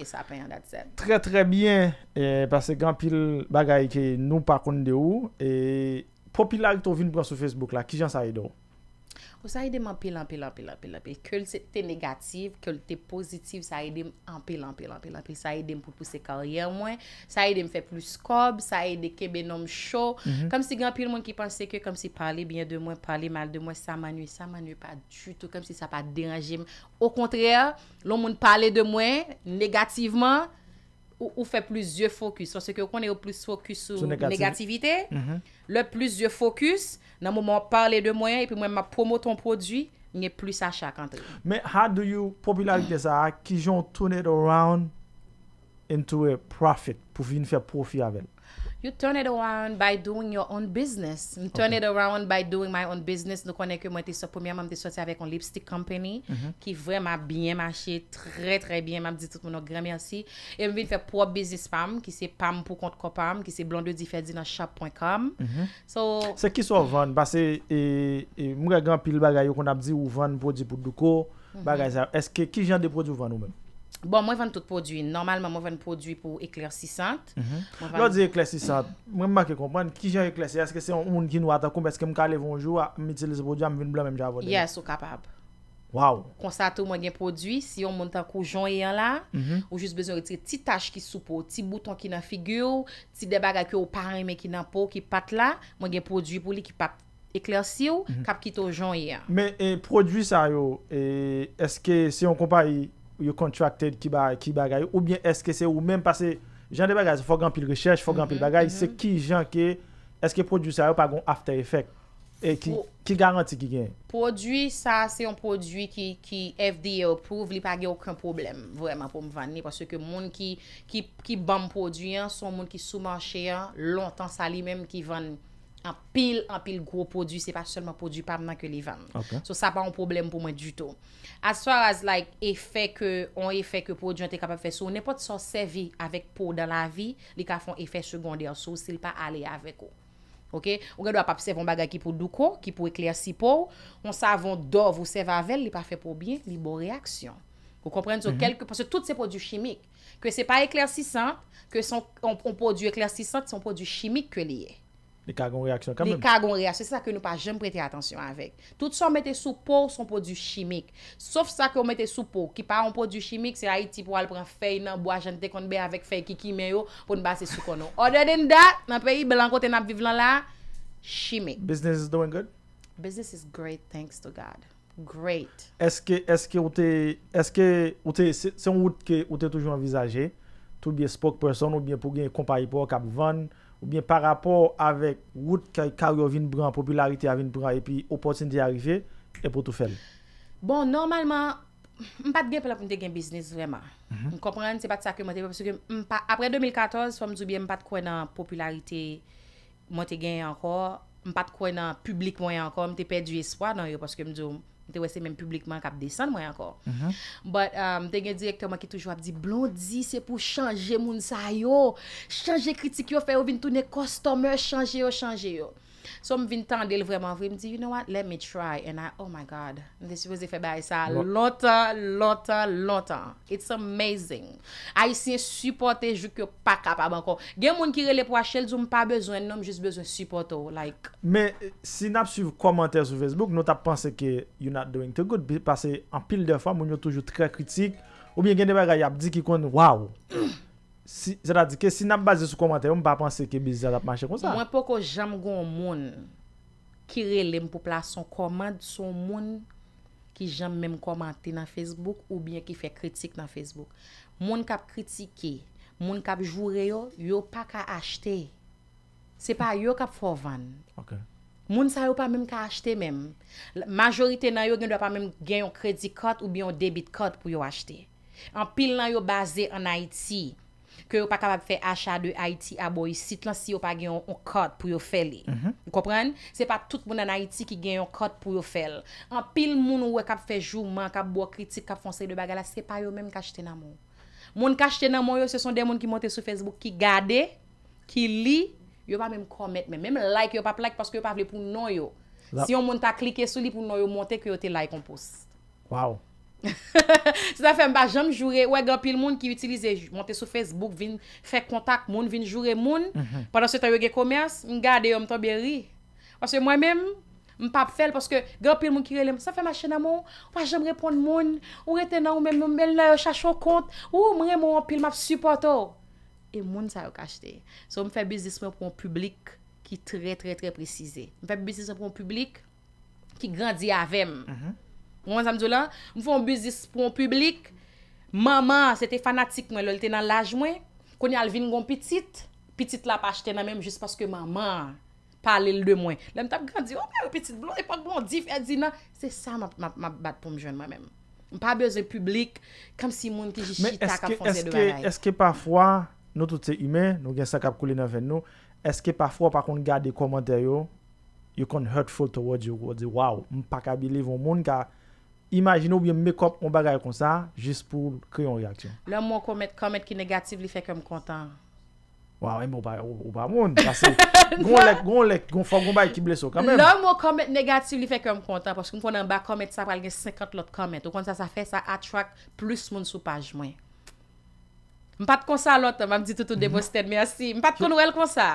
ap Popilary ton vin pou an sou Facebook la, ki jan sa yedon? Ou sa yedem anpil, anpil, anpil, anpil, anpil, anpil. Kèl se te negatif, kèl se te pozitif, sa yedem anpil, anpil, anpil, anpil, anpil. Sa yedem pou pousse karyer mwen, sa yedem fè plou skob, sa yedem kèbe nom chou. Mhm. Kèm si genpil mwen ki panse ke kèm si pale bien de mwen, pale mal de mwen, sa manye, sa manye pa du tout, kèm si sa pa deranjim. Ou kontrèl, loun moun pale de mwen, negativman. Ou fè plus je fokus. Sonsè ki yo konè yo plus fokus sou negativite. Le plus je fokus, nan moun moun parle de mwen, epi mwen mwa promo ton prodwi, nye plus achak an te. Me, how do you, popula yon ke sa, ki joun turn it around into a profit, pou vin fè profi avèl? You turn it around by doing your own business. You turn it around by doing my own business. Nou konen ke mwen te sopou, mwen te soti avèk yon lipstick company ki mhm. vreman byen manche, tre tre byen, mwen ap di tout moun an gremen si. E mwen vin fè pou wap bizis pam, ki se pam pou kont kopam, ki se blonde di fè di nan shop.com. Se ki sou van, basè mwen gen pil bagay yo kon ap di ou van prodjipou duko, bagay sa, eske ki jan de prodjipou van ou men? Bon, mwen ven tout prodwi. Normalman, mwen ven prodwi pou ekler 60. Lò di ekler 60, mwen mwa ke kompon, ki jen ekler 60, eske se yon moun ki nou atakoum, eske mwen ka alevonjou, mwen itilize prodwi, am vin blan men javode. Ya, sou kapab. Waw. Konstatou mwen gen prodwi, si yon moun takou joun yon la, ou jist bezon reteke ti taj ki soupo, ti bouton ki nan figyo, ti debaga ki ou paray men ki nan po, ki pat la, mwen gen prodwi pou li ki pat ekler siw, kap ki tou joun yon. Men, prodwi sa yo, eske si ou yon kontraktèd ki bagay, ou bien eske se, ou menm pase, jan de bagay se fò gampil rechèj, fò gampil mhm, bagay, mhm. se ki jan ke, eske prodjou sa yo pa gon aftè efèk, e ki garanti ki gen. Prodjou sa, se yon prodjou ki FDL pouv, li pa ge okan problem, vwèman pou mw vannè, paswè ke moun ki ki bam prodjou yon, son moun ki souman chè yon, lontan sa li menm ki vannè An pil, an pil gwo pwodu, se pa seman pwodu pa mman ke li van. Ok. So sa pa an problem pou mwen duto. As far as like efè ke, an efè ke pwodu an te kapap fè so, ne pot sa sevi avèk pwou dan la vi, li ka fon efè segondè an so, se li pa ale avèk o. Ok? Ou gè do ap apsev an baga ki pou doukou, ki pou ekler si pwou, an sa avon dov ou seve avèl, li pa fè pwou bie, li bo reaksyon. Ou kompren sou mhm. kelke, parce tout se pwodu chimik, ke se pa ekler sisant, ke son pwodu ekler sisant, son pwodu chimik ke liye. De kagon reaksyon kamen. De kagon reaksyon, se sa ke nou pa jen prete atensyon avek. Tout sa ou mette sou pou, son pou du chimik. Sof sa ke ou mette sou pou, ki pa ou pou du chimik, se la iti pou al pou an fey nan, bo a jente kon be avik fey ki kimen yo, pou n basi sou kono. Other than that, nan peyi, belan kote nan ap vive lan la, chimik. Business is doing good? Business is great, thanks to God. Great. Eske, eske ou te, eske, ou te, se ou ou te toujou envizaje, tou bie spoke person, ou bie pou gen kompaye pou wak ap vann, Ou bien par rapport avèk wout karyo vin bran, popularite a vin bran, epi oposinti a rive, epi ou tout fèm? Bon, normalman, m pat gen pou lak m te gen biznis, vreman. M kompren, se pat sakyo m te gen, apre 2014, fò m djoubyen m pat kwen nan popularite m te gen anko, m pat kwen nan publik mwen anko, m te perdi espoi nan yo, paske m djoum. te wese men publikman kap desen mwen anko mhm. but um, te gen direktor man ki toujou ap di blondi se pou chanje moun sa yo chanje kritik yo fè ou vin tou ne kostomer chanje yo, chanje yo Sò m vin tan del vreman vreman, m ti, you know what, let me try, and I, oh my God, m de suppose fe bay sa, lota, lota, lota, it's amazing. Ay siye supporte, jwik yo pa kap abanko. Gen moun ki rele pou achel, jwou m pa bezwen, nou m jis bezwen supporte ou, like. Me, si nap suiv komantez ou Facebook, nou tap panse ke you not doing te good, pase an pil de fwa, moun yo toujou tre kritik, ou bien gen de bay rayap di ki kon, waw, Se la dike, si nanm baze sou komante yo, mwen pa panse ke bizye la panche kon sa. Mwen po ko jam goun moun ki relem pou pla son komante son moun ki jam menm komante nan Facebook ou bie ki fe kritik nan Facebook. Moun kap kritike, moun kap jure yo, yo pa ka achete. Se pa yo kap fowan. Ok. Moun sa yo pa menm ka achete menm. Majorite nan yo gen dwa pa menm gen yon kredi kot ou bie yon debit kot pou yo achete. An pil nan yo baze an IT. Si. Kyo yo pa kapap fe hacha de Haiti aboy, sit lan si yo pa gen yon kod pou yo fe li. Yon kompren? Se pa tout moun an Haiti ki gen yon kod pou yo fel. An pil moun ouwe kap fe jouman, kap bo kritik, kap fonse yon bagala, se pa yon men kache tena moun. Moun kache tena moun yo se son den moun ki monte sou Facebook, ki gade, ki li, yo pa men komet men, men men like yo pa like paske yo pa vle pou nou yo. Si yon moun ta klike sou li pou nou yo monte, kwe yo te like, on post. Wow! Se ta fe mba jom joure, wè gen pil moun ki utilize monte sou Facebook, vin fè kontak moun, vin joure moun, mhm. pandan se ta yoge komers, mga de yo mta beri. Wase mwen mèm, mpa ap fel, paske gen pil moun ki relem, sa fe machè nan moun, wè jom repond moun, ou reten nan mèm, mèm mèm chachon kont, ou mwen mwen pil maf suporto. E moun sa yo kache te. So mwen fe bizisme pou mwen publik ki tre tre tre precize. Mwen fe bizisme pou mwen publik ki grandi avèm. Mwen. Mhm. Mwen zanmdou lan, mwen fwa mwen bezis pou mwen publik, mwen mwen, se te fanatik mwen, lòl te nan laj mwen, konye alvin gwen piti, piti la pa achete nan mwen, jist paske mwen mwen, pale l de mwen. Lè mwen tap gwa di, o mwen, piti, blon, e pak bon, dif, e di nan, se sa mwen bat pou mwen jwen mwen mwen. Mwen pa bezis publik, kam si mwen ki jishita kap fonse do gwa naye. Eske pa fwa, nou toute ime, nou gen sa kap kouli nan ven nou, eske pa fwa pa kon gade komante yo, you kon hurtful to wad yo, wad yo waw, mwen pa Imajine ou yon mekop on bagaye kon sa, jist pou kre yon reaksyon. Lè mwen komet komet ki negatif li fek yon m kontan. Waw, yon m ou ba moun. Gon non. lek, gon lek, gon fok, gon ba yon ki bleso. Lè mwen komet negatif li fek yon m kontan, posk yon m fò nan ba komet sa pal gen 50 lot komet. O kon sa, sa fek sa atrak plus moun sou paj mwen. Mpate konsa lot, mam di toutou de mosten, mhm. mersi. Mpate konou el konsa.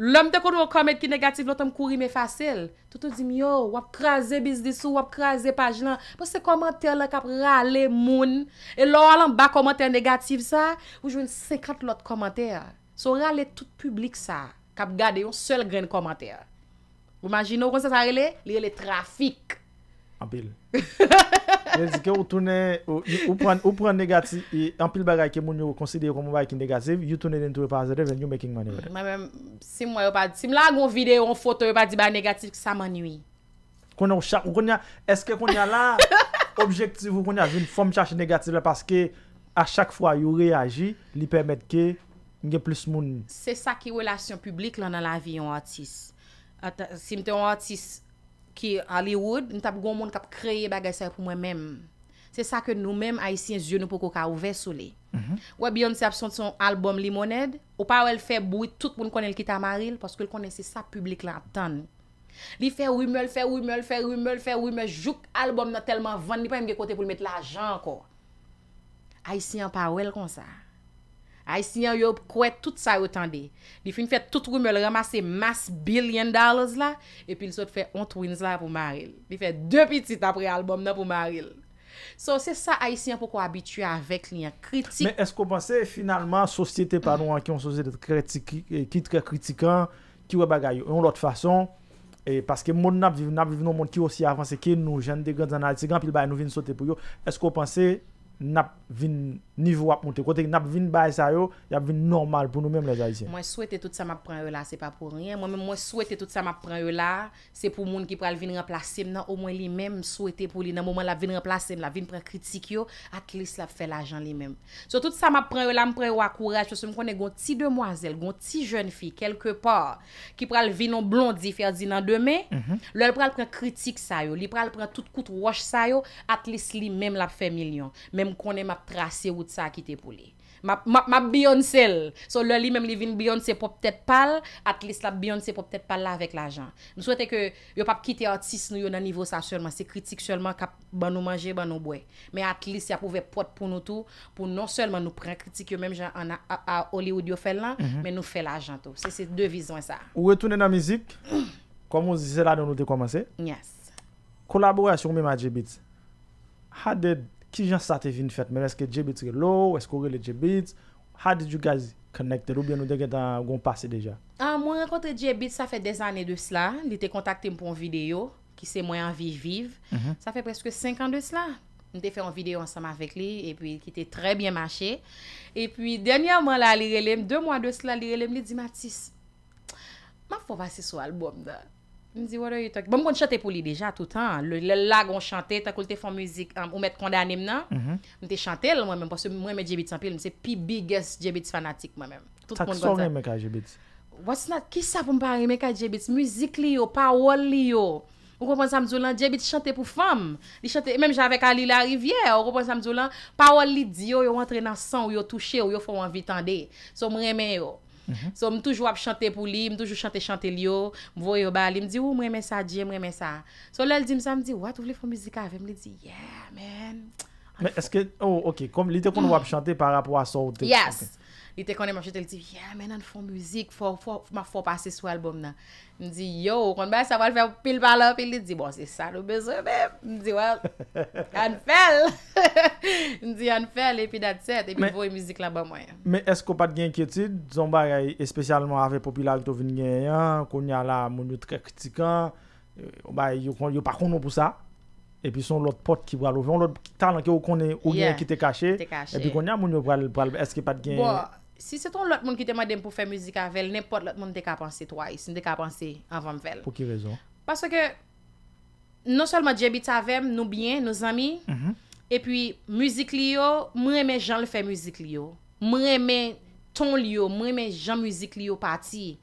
Lom te konou komet ki negatif, lot am kouri me fasil. Toutou di mi yo, wap kraze biz disou, wap kraze pajlan. Mwen se komenter la kap rale moun. E lo alan ba komenter negatif sa, wou jwen 50 lot komenter. So rale tout publik sa, kap gade yon sel gren komenter. Wou magine wou konsa sarile, liye le trafik. Ampil. Yè di ke ou toune, ou pren negatif, ampil bagay ke moun yo konside yo kon mou bagay ki negatif, you toune den tou yo pasive, and you making money. Mè mèm, si mwen yo pa di, si mwen la goun videyo, yon foto yo pa di bagay negatif, ki sa man nwi. Konon chak, konon ya, eske konon ya la objektiv, konon ya vin fòm chak negatif la, paske a chak fwa yo reyaji, li pèmèt ke nge plus moun. Se sa ki wèlasyon publik la nan la vi yon artist. Si mwen te yon artist, ki Hollywood, nou tap goun moun tap kreye bagay say pou mwen mèm. Se sa ke nou mèm, Aisyen zyon nou pou koka ouve sou li. Mhm. Ouè biyon se ap son son albom Limonèd, ou pa ouèl fè bouy tout pou nou konen l kita maril, paskou l konen se sa publik lan ton. Li fè wimèl, fè wimèl, fè wimèl, fè wimèl, jouk albom nan telman van, ni pa yon ge kote pou l met l ajan ko. Aisyen pa ouèl kon sa. Aisyen yo pou kwet tout sa yotande. Di fin fè tout roumèl ramase mas billion dollars la, epi l sot fè on twins la pou maril. Di fè de pitit apre albom la pou maril. So se sa Aisyen pou kwa abitue avek l yon kritik. Men eskou panse finalman sosyete panou an ki yon sosyete kritik, ki tre kritikan, ki wè bagay yon l ot fason, e paske moun nap di vinon moun ki yon si avanse, ki nou jen de grand analitik, an pi l bay nou vin sote pou yo, eskou panse... nap vin nivou ap moun te. Kotek nap vin bay sa yo, yap vin normal pou nou menm le zay si. Mwen souwete tout sa map pran yo la, se pa pou riyen. Mwen mwen souwete tout sa map pran yo la, se pou moun ki pral vin remplase, mnen an ou mwen li menm souwete pou li, nan moun mwen la vin remplase, mnen la vin pran kritik yo, atlis la fe la jan li menm. Sotout sa map pran yo la, mwen pran yo akouraj, fos mwen konen gon ti demwazel, gon ti jen fi, kelke par, ki pral vin on blondi, ferdi nan deme, mhm. lel pral pran kritik nou konen map trase wout sa a kite pou li. Map, map, map Beyoncé l. So loli mem li vin Beyoncé po ptet pal, at least la Beyoncé po ptet pal la vek la jan. Nou souwete ke, yo pap kite artist nou yo nan nivou sa sèlman, se kritik sèlman kap ban nou manje, ban nou bwe. Me at least ya pouve pot pou nou tou pou non sèlman nou pren kritik yo menm jan an a Hollywood yo fel lan, men mhm. nou fel la jan tou. Se se devizon sa. Ouwe tounen nan mizik, komon zise la nou nou te komanse. Kolaborasyon mima je bit. Ha dede, Ki jan sa te vin fet men, eske J-Beatz ge lou, eske oure le J-Beatz? How did you guys connecte lou, bien nou dege dan goun pase deja? An, ah, mwen renkontre J-Beatz sa fe des ane de s'la, li te kontakte mpon video, ki se mwen anvi vive. Mhm. Sa fe preske 5 an de s'la, li te fe yon video ansama vek li, e pi ki te tre bien mache. E pi, denya mwen la li relem, 2 mwa de s'la li relem, li di Matisse, ma fwa vase sou albom da. Mwen kon bon, chante pou li deja toutan, le la kon euh, mhm. chante, ta koul te foun mouzik, ou met kondanim nan, mwen te chante lè mwen mèm, pwa se mwen mè djebit sanpil, mwen se pi biggest djebit fanatik mwen mèm. Tak son reme ka djebit? What's not, ki sa pou mwa reme ka djebit? Mouzik li yo, pa wol li yo, mwen kon pon sa mdou lan, djebit chante pou fam, di chante, mèm jave kalil la rivye, mwen kon pon sa mdou lan, pa wol li di yo, yo antre nan san, yo touche, yo foun anvitande, so mwen reme yo. Mhm. So m touj wap chante pou li, m touj wap chante chante li yo, m voyo ba li, m di ou m reme sa, diye m reme sa. So lal di m sa m di, what you live for music ave, m li di, yeah man. Mè eske, oh ok, kom lite kon ah. wap chante para pou asote. Yes. I te kone manjete li ti, yeah men an fò müzik, fò, fò, fò, ma fò pasi sou album nan. Ndi yo, kon ben sa wale fè, pil bala, pil li, di bo, se sa nou bezè, mdi wè, an fèl, ndi an fèl, epi dat set, epi vò yè müzik la ba mwen. Mè esko pat gen ki eti, zon ba yè, espesyalman ave popilal to vin gen yè, kon yè la, moun yo tre kritikan, ba yò pa kon nou pou sa, epi son lòt pot ki wale ouve, yon lòt talent ki wò konen, ou gen Si se ton lot moun ki te madem pou fè müzik avèl, nepot lot moun te ka panse to ay, se te ka panse avèm vèl. Po ki rezon? Paso ke, non sol ma djebit avèm, nou byen, nou zami, mhm. e pi müzik liyo, mè mè jan lè fè müzik liyo, mè mè ton liyo, mè mè jan müzik liyo pati.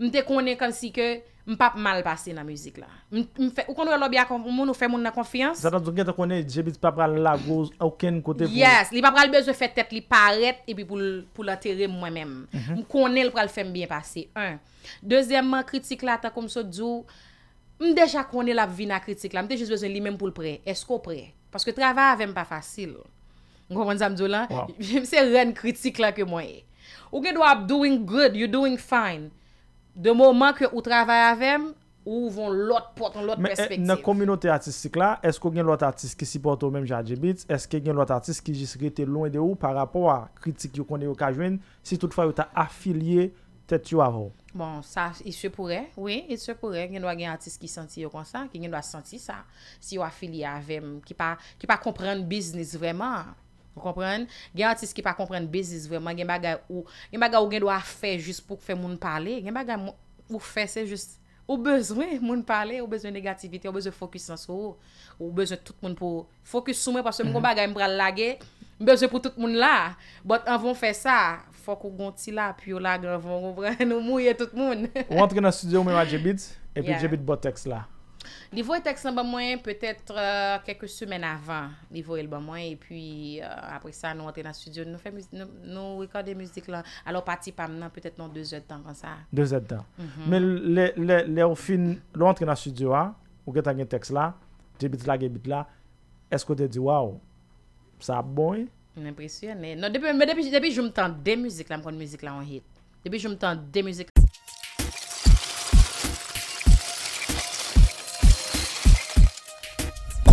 Mè te konen kansi ke, M pap mal pase nan muzik la. Ou kon nou alo bya konpoun ou fe moun nan konfiyans? Zata dougen ta konen jebit pap ral la goz auken kote pou... Yes, li pap ral bezo fe tet li paret e pi pou la tere mwen men. M konen l pral fem byen pase. Un, dezyeman kritik la ta konso djou, m deja konen la vina kritik la. M te jeswezen li men pou l pre. Esko pre? Paske travav em pa fasil. M konon zan djou lan? Jem se ren kritik la ke mwen e. Ou gen do ap doing good, you doing fine. De mouman ke ou travay avem, ou voun lot poton, lot eh, perspektif. Men, nan kominote artistik la, esko gen lot artist ki si poton ou menm jadje bit, eske gen lot artist ki jisri te louen de ou par rapport bon, a kritik yo kone yo kajwen, si toutfwa yo ta afilye tet yo avon? Bon, sa, it se poure, oui, it se poure. Gen wagen artist ki senti yo konsan, ki gen waz senti sa, si yo afilye avem, ki pa, ki pa komprende biznis vreman. Ou kompren, gen an tis ki pa kompren bezis veman, gen baga ou gen do a fe jist pou fe moun pale, gen baga ou fe se jist ou bezwe moun pale, ou bezwe negativite, ou bezwe fokus nan sou, ou bezwe tout moun pou, fokus sou mwen paswe mwen kon baga mbra lage, mbeze pou tout moun la, bot an von fe sa, fok ou gonti la, pi yo lage an von moun vre, nou mouye tout moun. Ou antre nan studio mwen waj ebit, epi ebit boteks la. Li vo e teks an ba mwen, peut-etre keke semen avan, li vo el ba mwen, e pi apre sa nou antre nan studio, nou rekorde müzik la, alo pati pam nan, peut-etre nou 2 et dan kan sa. 2 et dan. Men le ou fin, nou antre nan studio a, ou getan gen teks la, gen bit la, gen bit la, esko de di waw, sa aboy? Mè presyonè. Mè depi jom tan de müzik la, mkon müzik la, mwen hit. Depi jom tan de müzik la.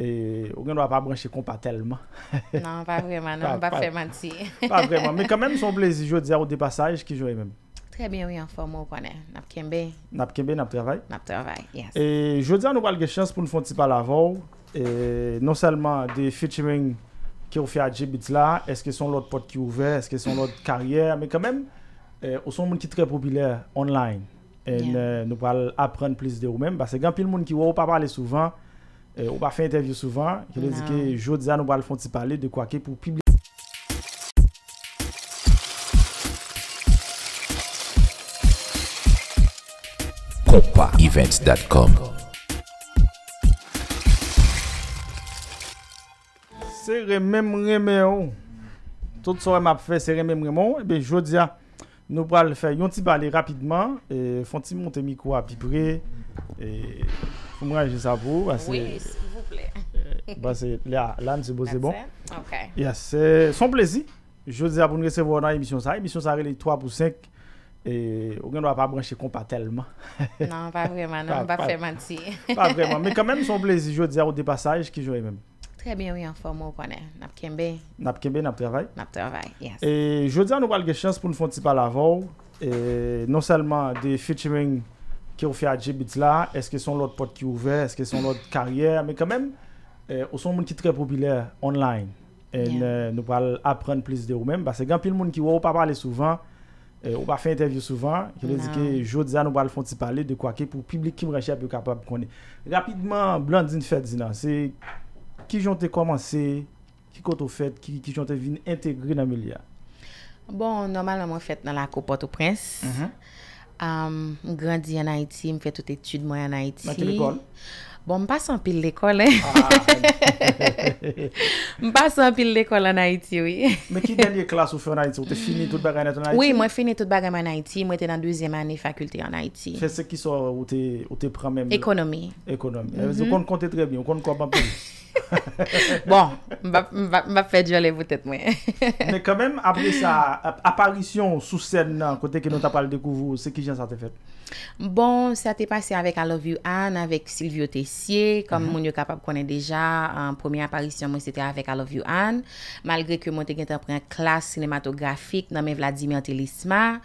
Et on ne va pas brancher compas tellement. non, pas vraiment, non, pas, va pas faire mentir. pas vraiment, mais quand même, son plaisir, je veux dire, au dépassage qui joue même. Très bien, oui, en forme, on connaît. Nap Kembe. Nap Kembe, Nap Travail. Nap Travail, yes. Et je veux dire, nous, avons de chance pour nous faire un petit palavre. Et non seulement des featuring qui ont fait à Jibit là, est-ce que sont l'autre porte qui est ouvert, est-ce que sont l'autre carrière, mais quand même, nous sommes sont monde qui très populaire online. Et eh, nous allons apprendre plus de vous-même, parce que quand des monde qui ne parlent pas souvent, Eh, ou pa fè interview souvan. Kè lè di kè jòdia nou pa l fònti pale de kwa kè pou piblik. Sè remè mè mè ou. Tòt sò mè ap fè sè remè mè mè ou. E bè jòdia nou pa l fè yon ti pale rapidman. Eh, fònti monte mikwa api pre. E... Faut me ranger ça pour parce Oui, s'il vous plaît. Euh, parce que là, là, c'est bon, c'est bon. OK. Yes, c'est son plaisir. Je vous dis à pour nous recevoir dans l'émission ça. L'émission ça, les 3 pour 5. Et on ne va pas brancher compas tellement. Non, pas vraiment, non, pas, pas faire mentir. pas vraiment, mais quand même, son plaisir, je veux dire, au dépassage, qui jouait même. Très bien, oui, en forme, on connaît. Nap Kembe. Nap Kembe, Nap Travail. Nap Travail, yes. Et je veux dire, nous avons de chance pour nous faire un petit palavre. Et non seulement des featuring ke ou fe adje bit la, eske son lout pot ki ouve, eske son lout karyer, me kèmèm, ou son moun ki tre popilè online, en nou pal apren plis de ou mèm, basè gen pi l moun ki ou eh, ou pa pale souvan, ou pa fe interview souvan, non. yo le di ke joudia nou pal fon ti pale, de kwa ke pou publik ki mreche ap yo kapab konè. Rapidman, blan din fèt zina, ki jontè komanse, ki koto fèt, ki jontè vin entegri nan mèlè ya? Bon, normalman fèt nan la kopote ou prens, Grandi anayiti, mfe tout etude mwen anayiti Matri kon Bon, m'passe an pil l'ekol, eh. M'passe an pil l'ekol an Haiti, oui. Mè ki den liye klas ou fè an Haiti? Ou te fini tout bagan et an Haiti? Oui, mwen fini tout bagan et an Haiti. Mwen te nan 2e année fakulté an Haiti. Fè se ki so ou te pran mèm? Ekonomi. Ekonomi. Mwen konti konti trebi, mwen konti konti bampi. Bon, mbap fè djole boutet mwen. Mè kè mèm apre sa aparisyon sou sèn nan, kote ki nou ta pal dekouvou, se ki jen sa te fè? Bon, sa te pase avèk a Love You Anne, avèk Sylvie OTC. Kam moun yo kapap konen deja, en premi aparisyon moun se te avek A Love You Anne. Malgre ke moun te gen te apren klas sinematografik nan men Vladimir Telisma.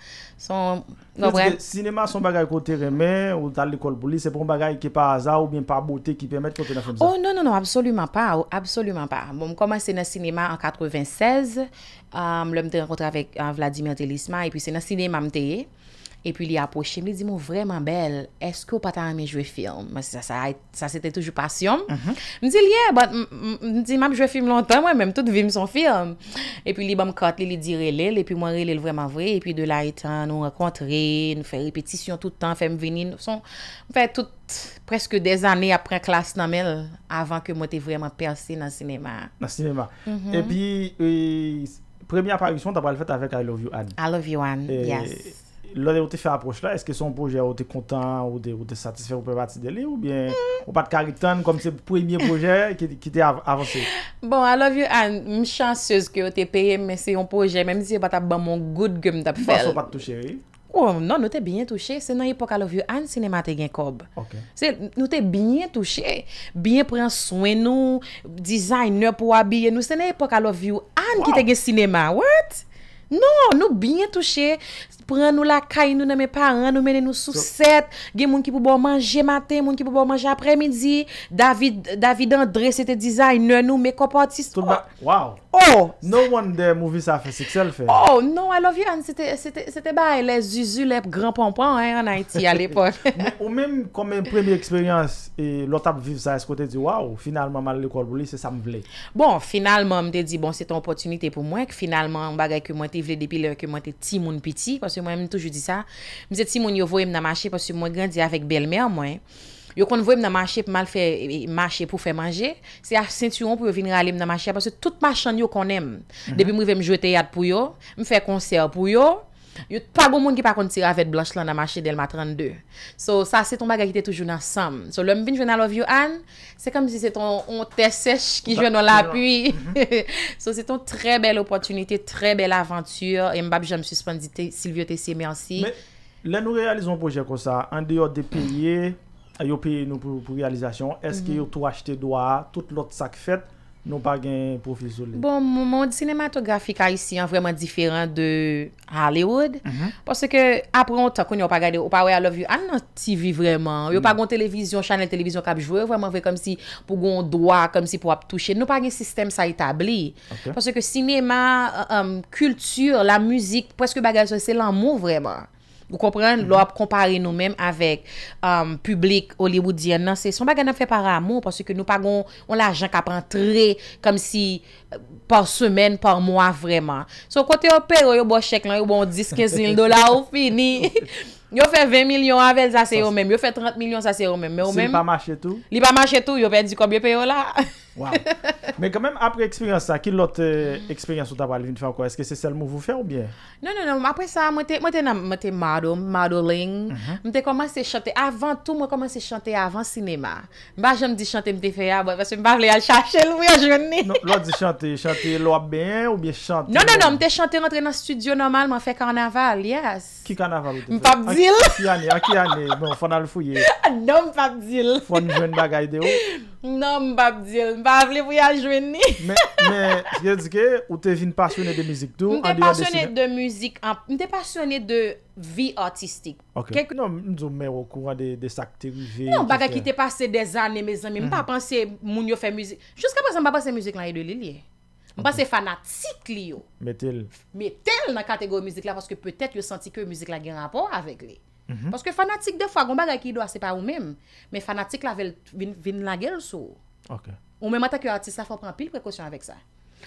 Sinema son bagay kote remen ou tal dekol boli, se pron bagay ki pa aza ou bien pa bote ki pemet kote nan film za? Oh non, non, non, absolumen pa. Absolumen pa. Bon, moun koman se nan sinema an 96, moun le mte an kontra vek Vladimir Telisma. E pi se nan sinema mte ye. E pi li aposhe, li di mou vreman bel, eske ou pa ta ame jwe film? Mwen se sa, sa se te toujou pasyon. Mwen mhm. se li, yeah, mwen se ma jwe film lontan, mwen mwen tout vim son film. E pi li bom kat li, li di relil, e pi mwen relil vreman vre, e pi de la etan, nou rakont re, nou fe repetisyon toutan, fe mwen venin. Son, mwen fe tout, preske de zane apren klas nan mel, avan ke mwen te vreman perse nan sinema. Nan sinema. Mhm. E pi, euh, premya parisyon, ta pral fèt avèk I Love You Anne. I Love You Anne, yes. Lo de ou te fe aproche la, eske son proje ou te kontan, ou te satisfè ou pe bat si dele, ou bien mm. ou bat kariton kom se premier proje ki te avanse? Bon, I Love You Anne, m chanseuse ki ou te peye, mè se yon proje, mèm si yon bat aban moun gout gèm tap fel. Bas ou bat touche ri? Ou, oh, nan, nou te bine touche, se nan epok I Love You Anne, sinema te gen kob. Ok. Se nou te bine touche, bine pren souen nou, dizayn nou pou wabiye nou, se nan epok I Love You Anne ki te gen sinema. What? Non, nou bine touche, bine touche. an nou la kay nou nan me pa, an nou menen nou sou set, gen moun ki pou bo manje maten, moun ki pou bo manje apremidi, David André se te dizay, nan nou me kopatis. Oh. Wow! Oh. No one de movie sa fè siksel fè. Oh, no, I love you, an, se te bay, le Zuzu, le Grand Pompon, an, en Haiti, al epot. Ou men, kon men premi eksperyans e lot ap viv sa eskote di, wow, finalman man le korbou li, se sa m vle. Bon, finalman, m te di, bon, se ton pòtunite pou mwen, ki finalman, m bagay ke mwen te vle depi lè ke mwen te ti moun piti, kon se moi-même toujours dit ça. mais c'est si mon yo voyait me marché parce que moi grandi avec belle-mère, moi. Hein. Yo kon voyait me marché pour mal faire marché pour faire manger, c'est à ceinturon pour venir aller me marché parce que toute marchand yo qu'on aime. Mhm. Depuis moi vais me jeter yade pour yo, me faire concert pour yo. Yot pa goun moun ki pa kontira avet blanche lan na machè del ma 32. So sa se ton baga ki te toujoun ansam. So lèm bin jwen nan love you an, se kom si se ton on te sech ki jwen nan la apuy. Mhm. So se ton tre bel opotunite, tre bel aventure. Yon e bab jèm suspensi te, Silvio te si eme ansi. Mè, lè nou realizon proje kon sa, an deyo de peye, ayo peye nou pou realizasyon, eske euh, yo tou achete do a, tout lot sak fèt, Nou pa gen profil sou li. Bon, moun dinematografika isi an vreman diferan de Hollywood. Pwese ke apron ta kon yo pa gade, ou pa we a love you, an nan TV vreman. Yo pa mhm. gon televizyon, chanel televizyon kap jwè, vreman vey kom si pou gon doa, kom si pou ap touche. Nou pa gen sistem sa etabli. Pwese ke sinema, kultur, euh, euh, la müzik, pwese ke bagaj se se lan mou vreman. Ou kompren, lò ap kompare nou menm avèk euh, publik Hollywoodyen nan se son bagan ap fè par amou, pasè ke nou pagon, on l'ajan ka pran tre, kom si euh, par semen, par mwa vreman. So kote yo pè yo yo bo chèk lan, yo bon 10-15 000 dolar ou fini. Yo fè 20 milyon avèl, sa se yo menm, yo fè 30 milyon, sa se yo menm. Si li pa mache tou? Li pa mache tou, yo pè di kombyo pè yo la. Wow. Men konmen apre eksperyans sa, ki lot eksperyans ou ta pale vin fè ou kon? Eske se sel mou vou fè ou bien? Non, non, non. Apre sa, mwen te mou te mado, mou te mado mm-hmm. ling. Mwen te komanse chante, avan tou mwen komanse chante avan sinema. Mba jom di chante mwen te fè ya, mba se mba vle al chache lwou yon jounen. Non, lò di chante, chante lwap ben ou bien chante... Non, non, non. Mwen te chante rentre nan studio normal, mwen fè karnaval, yes. Ki karnaval? Mwen pa bzil. Ak kiyane, ak k Non, mbap diyo. Mbap li pou ya jweni. Mè, mbap diyo, ou te vin pasyonè de mizik tou? Mwen te pasyonè de mizik. Mwen te pasyonè de vi artistik. Ok. Kèk nou mwen zon mè wakouwa de sak te rivi? Non, mbap ki te pase de zanè, mè zanè. Mwen pa panse moun yo fè mizik. Jouska posan mba pase mizik la yè de li liè. Mwen pase fana tik li yo. Mè tel. Mè tel nan kategor mizik la, foske pwètè yo senti ki yo mizik la gen rapor avek li. Mhm. Paske fanatik defwa, goun baga ki yi do a sepa ou mèm, mè fanatik la vin la gel sou. Ok. Ou mè matak yon artist la, fò pran pil prekosyon avèk sa.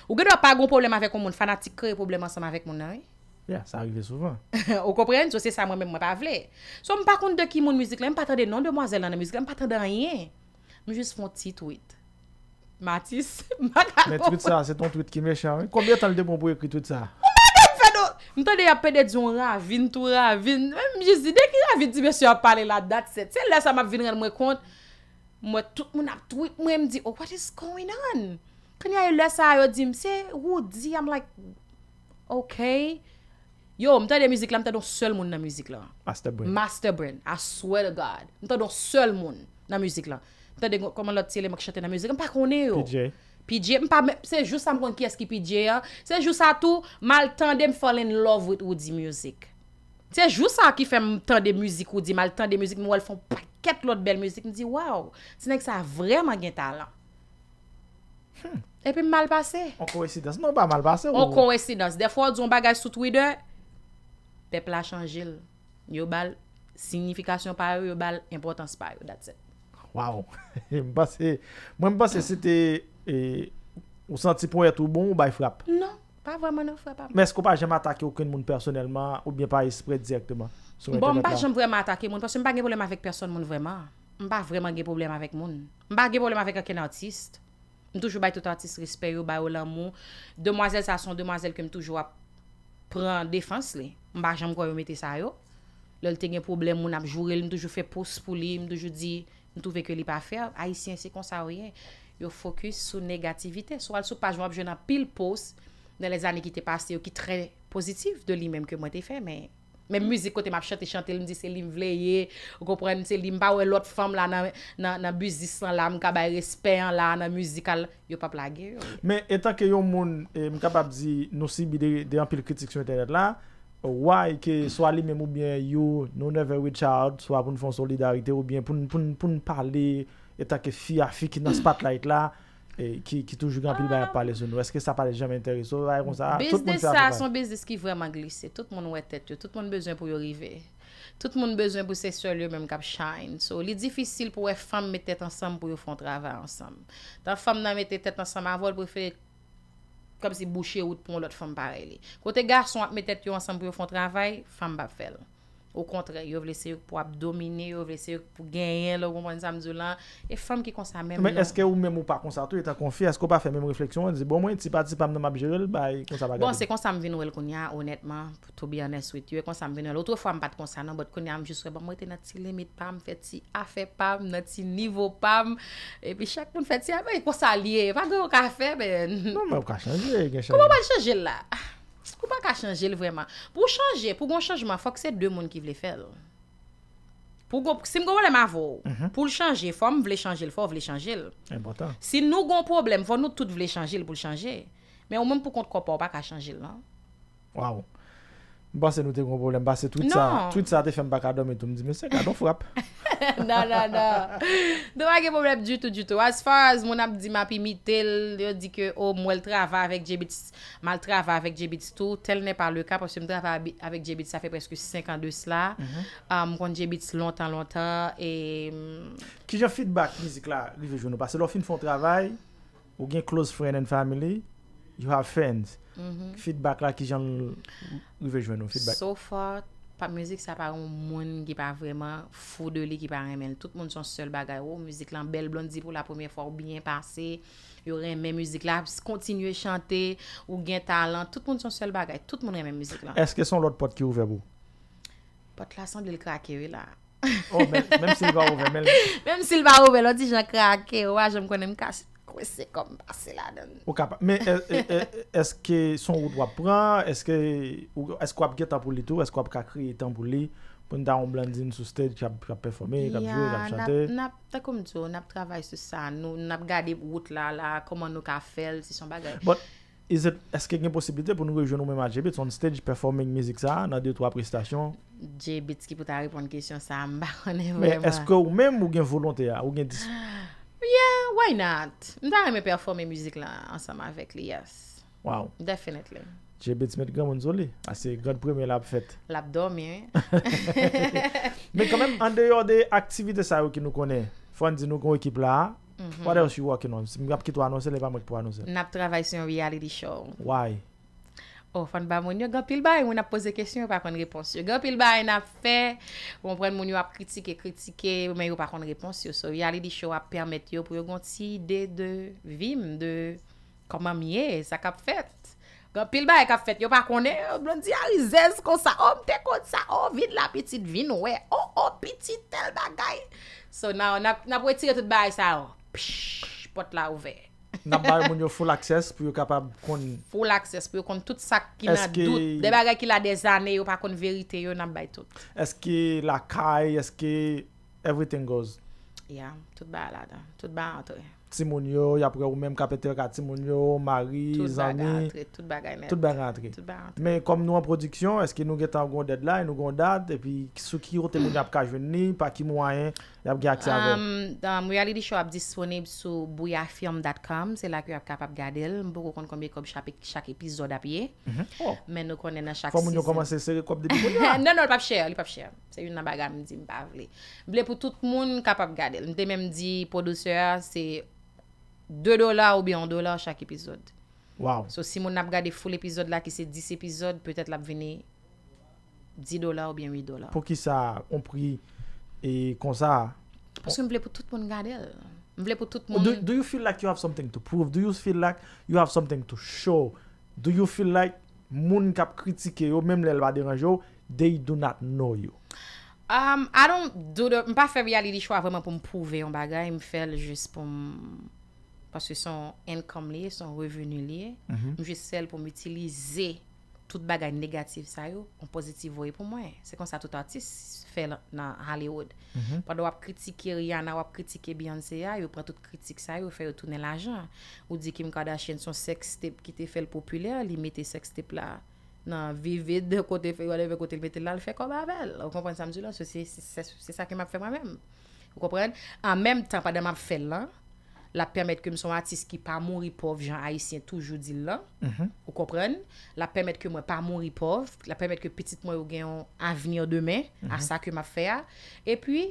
Ou gen wè pa goun problem avèk ou moun, fanatik kre problem ansèm avèk moun nan yi. Ya, sa arrive souvan. Ou kompren, sou se sa mè mè mwen pa vle. Sou mè pa kont de ki moun mouzik lè, mè patre de nan demoiselle nan mouzik lè, mè patre de rè yè. Mè jè s'fon ti tweet. Matis, mè gavou. Mè tweet sa, se ton tweet ki mechan. Kouby Mwen te de apè de diyon rà, vin tou rà, vin, mwen jè si de ki rà vin ti mè syo a pale la, dat se, tiè lè sa mè vin ren mwen kont, mwen ap tweet mwen mdi, oh what is going on? Kwen yè lè sa a yò di mse, wou di, am like, ok, yo mwen te de müzik la, mwen te don sel moun nan müzik la. Master brain. Master brain, I swear to God, mwen te don sel moun nan müzik la. Mwen te de koman la tsele mwen kishate nan müzik la, mwen pa konè yo. PJ. Pidje, m pa mè, se jous sa m kon ki eski pidje ya, se jous sa tou, mal tan de m fall in love with ou di mouzik. Se jous sa ki fèm tan de mouzik ou di mal tan de mouzik, m wèl fon paket lout bel mouzik, m di waw. Se nèk sa vreman gen talan. Hmm. E pè m mal basè. On kouesidans, nou ba mal basè ou? On kouesidans. De fwa, zon bagaj sou Twitter, pepla chanjil. Yo bal, signifikasyon pa yo, yo bal, impotans pa yo, that's it. Waw. M basè, mwen m basè, se te... E ou santi pou etou bon ou bay frap? Non, pa vwa mwen nou frap ap. Mè skou pa jèm atake ou kèn moun personelman ou bè pa espret direktman? Bon, mba jèm vwa mwen atake moun, pasè mba gen problem avèk person moun vwa mò. Mba vwa mwen gen problem avèk moun. Mba gen problem avèk akèn artiste. Mwen toujou bay tout artiste risperyo, bay ou la moun. Demoazèl sa son demoazèl kèm toujou ap pran defans lè. Mba jèm kwa mwen metè sa yo. Lòl te gen problem moun ap jworel, mwen toujou fè pos pou lè, mwen toujou di, yo fokus sou negativite. Sou al sou pajon apje nan pil pos nan les ane ki te pase yo ki tre pozitif de li menm ke mwen te fe men. Menm mm. muzik kote map chante chante loun di se li m vle ye, ou kompren se li m pawe lot fam la nan nan buzisan la, m kaba y respen la nan muzikal la, yo pa plage yo. Men etan ke yon moun eh, m kaba bzi nou si bi de an pil kritik sou internet la why ke sou al li menm ou bien yo nou never reach out sou ap pou n fon solidarite ou bien pou n pale E ta ke fi a fi ki nan spot light la, e, ki touj yu gampil ba pale zoun nou. Eske sa pale jame interese. Biz de sa, son biz de se ki vreman glise. Tout moun wè tèt yo, tout moun bezwen pou yo rive. Tout moun bezwen pou se sèl yo mèm kap chayn. So li difisil pou wè fam mè tèt ansam pou yo fon travè ansam. Tan fam nan mè tèt ansam avol pou fè kom si bouchè ou tpon lòt fam pare li. Kote garson ap mè tèt yo ansam pou yo fon travè, fam bap fèl. Ou kontre, yo vlese pou ap domine, yo vlese pou genyen lor, ou mwen sa mzou lan. E fèm ki konsa mèm lò. Mwen, eske ou mèm ou pa konsa tou, e ta konfi, eske ou pa fè mèm ou refleksyon, mwen dizi, bon mwen, ti patisi pam nan mabjèl, bay, konsa bagadi. Bon, se konsa mwen vin wèl konya, onètman, pou tou bi anès wèl tiyo, konsa mwen vin wèl, ou tou fèm pati konsa nan, bot konya mjès wèl, bon mwen te nati limit pam, feti afe pam, nati nivou pam, e pi chak mwen feti, a mwen konsa liye, Sko pa ka chanjil vreman? Pou chanjil, pou goun chanjman, fok se dè moun ki vle fèl. Sim goun le ma vò, mhm. pou l chanjil, fò m vle chanjil, fò vle chanjil. Si nou goun problem, fò nou tout vle chanjil pou l chanjil. Mè ou mèm pou kont kòpò, pa ka chanjil. Non? Waw. Ba se nou te kon problem, ba se twit sa, non. twit sa te fèm baka dom etou m di mè se gado frap. Nan nan nan, nou a gen problem djoutou djoutou. As far as moun ap di ma pi mi tel, yo di ke o oh, m wèl travè avèk J-Beats, m al travè avèk J-Beats tou, tel nè pa lè kap. M wèl travè avèk J-Beats sa fè preske 52 sla, mhm. euh, m kon J-Beats lontan lontan. Mm, Ki jè feedback mizik la, li vè jounou, ba se lò fin fon travè, ou gen close friend and family, You have fans. Mm-hmm. Feedback la ki jan, ou vejwen nou? So far, pap müzik sa paroun moun ki pa vreman foudeli ki pa remen. Tout moun son sol bagay. Oh, ou müzik lan bel blondi pou la premier for bien pase. Yo remen müzik la. Kontinye chante ou gen talan. Tout moun son sol bagay. Tout moun remen müzik la. Eske son lout pot ki ouve bou? Pot la san de l krake we la. Oh, Mem si lva ouve mel. Mem si lva ouve lout di jan krake. Ouwa, jom konen m kache. wè se kom basè la dan. Ou ka pa, mè e, e, e, eske son wout wap pran, eske wap ge tapou li tou, eske wap kakri etan pou li, pou nou da yon blandin sou stèd ki ap performe, ki ap jwè, ki ap chante. Ya, na, ta koum tso, na ap travay sou sa, nou, na ap gade wout la, la, koman nou ka fel, si son bagay. But, is it, eske gen posibilite pou nou rejou nou mèm a J-Beat, son stèd performe mèm mèm mèm mèm mèm mèm mèm mèm mèm mèm mèm mèm Yeah, why not? Nda reme performe ah, mizik la ansama vek li, yes. Wow. Definitely. J.B. Smith Gamonzo li. Asi, God premye la ap fet. La ap domi, eh. Me kamem, ande yo de aktivite sa yo ki nou konen. Fon di nou kon ekip la. What else you working on? Mga ap ki tou anonsen, le pa mwen pou anonsen. Nap travay sou yon reality show. Why? Ou oh, fan ba moun yo, gan pil bay, moun ap pose kesyon, yo pa kon repons yo. Gan pil bay, nan fe, moun pren moun yo ap kritike, kritike, moun men yo pa kon repons yo. So, yale di show ap permet yo pou yo gonti ide de vim, de koman miye, sa kap fet. Gan pil bay, kap fet, yo pa konen, blondi a rizez konsa, omte konsa, o, oh, vid la pitit vin, we, o, oh, o, pitit tel bagay. So, nan pou etire tout bay sa, pot la ouve. N ap bay moun yo full akses pou yo kapab kon... Full akses pou yo kon tout sak ki nan dout. De bagay ki la de zane yo pa kon verite yo, n ap bay tout. Eske la kay, eske everything goes. Ya, tout ba la dan, tout ba rentre. Ti moun yo, yapre ou men kapete ka ti moun yo, mari, zani... Tout ba rentre, tout ba rentre. Men kom nou an prodiksyon, eske nou getan goun deadline, nou goun date, epi sou ki yo te moun ap ka jweni, pa ki mou ayen... La ap ge akse avèl? Mwen alè di show ap disponib sou bouyafilm.com Se lak yo ap kap ap gade l Mwen pou kon konbyè kòp chak epizod ap ye mhm. oh. Men nou konnen an chak se Fò moun nou komanse se kòp debi kòp lè? Non, non, lè pap chè, lè pap chè Se yon nan bagan mwen di mpa vle Vle pou tout moun kap ap gade l Mwen te mèm di podoseur se 2 dola ou bien 1 dola chak epizod Wow So si moun ap gade full epizod la ki se 10 epizod Petèt la ap vene 10 dola ou bien 8 dola Po ki sa on pri... E konsa... Mwen vle pou tout moun gade. Mwen vle pou tout moun... Do you feel like you have something to prove? Do you feel like you have something to show? Do you feel like moun kap kritike yo, mèm lè lva deranj yo, they do not know you? Um, I don't do the... Mwen pa fev yale di chwa vreman pou m pouve yon bagay. Mwen fel jes pou m... Paske son income li, son revenu li. Mwen jes sel pou m itilize... tout bagay negatif sa yo, ou pozitivoy pou mwen. Se kon sa tout artist, fè nan Hollywood. Mhm. Pwede wap kritike Rihanna, wap kritike Beyoncé ya, yo pre tout kritik sa yo, fè yo toune la jan. Ou di Kim Kardashian son sex tip ki te fè l'populè, li mette sex tip la nan vivid, kote fè yon, yon ve kote l'mette lal, fè kon bavel. Ou kompren samdi lan, se se se se sa ki map fè mwen mèm. Ou kompren? An mèm tan pa de map fè lan, la permet ke m sou atis ki pa moun ripov jan haisyen toujou di lan, ou kompren, la permet ke m wè pa moun ripov, la permet ke petit m wè yon avenir demè, a sa ke m a fè a, e pi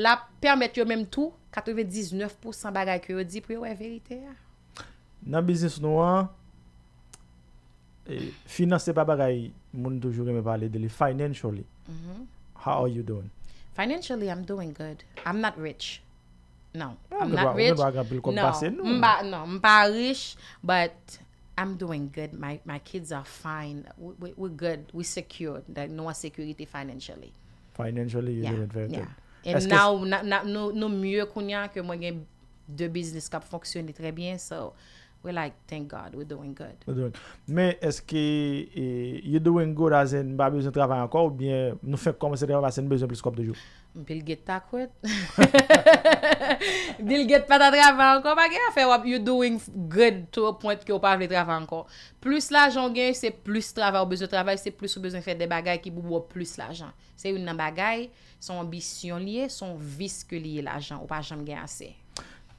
la permet yo mèm tou, 99% bagay ki yon di pou yon wè verite a. Nan bizis nou a, finance pa bagay, moun toujou reme pale dele, financially, mhm. how are you doing? Financially, I'm doing good. I'm not rich. Non, non mpa rich, non, non. but I'm doing good, my kids are fine, we're good, we're secure, no security financially. Financially, you're inventing. And now, nou mye kounyan ke mwen gen de business kap foksyon li trebyen, so... We like, thank God, we're doing good. Men, eske eh, you're doing good as in ba bezon travan anko ou bien nou fek konve se dewa as in bezon plus kop de jou? Bil get ta kwet. Bil get pa ta travan anko, bagay a fe wap you're doing good to a point ki ou pa ve travan anko. Plus la jan gen, se plus travan ou bezon travan, se plus ou bezon fek de bagay ki boubo plus la jan. Se yon nan bagay, son obisyon liye, son viske liye la jan ou pa jan gen ase.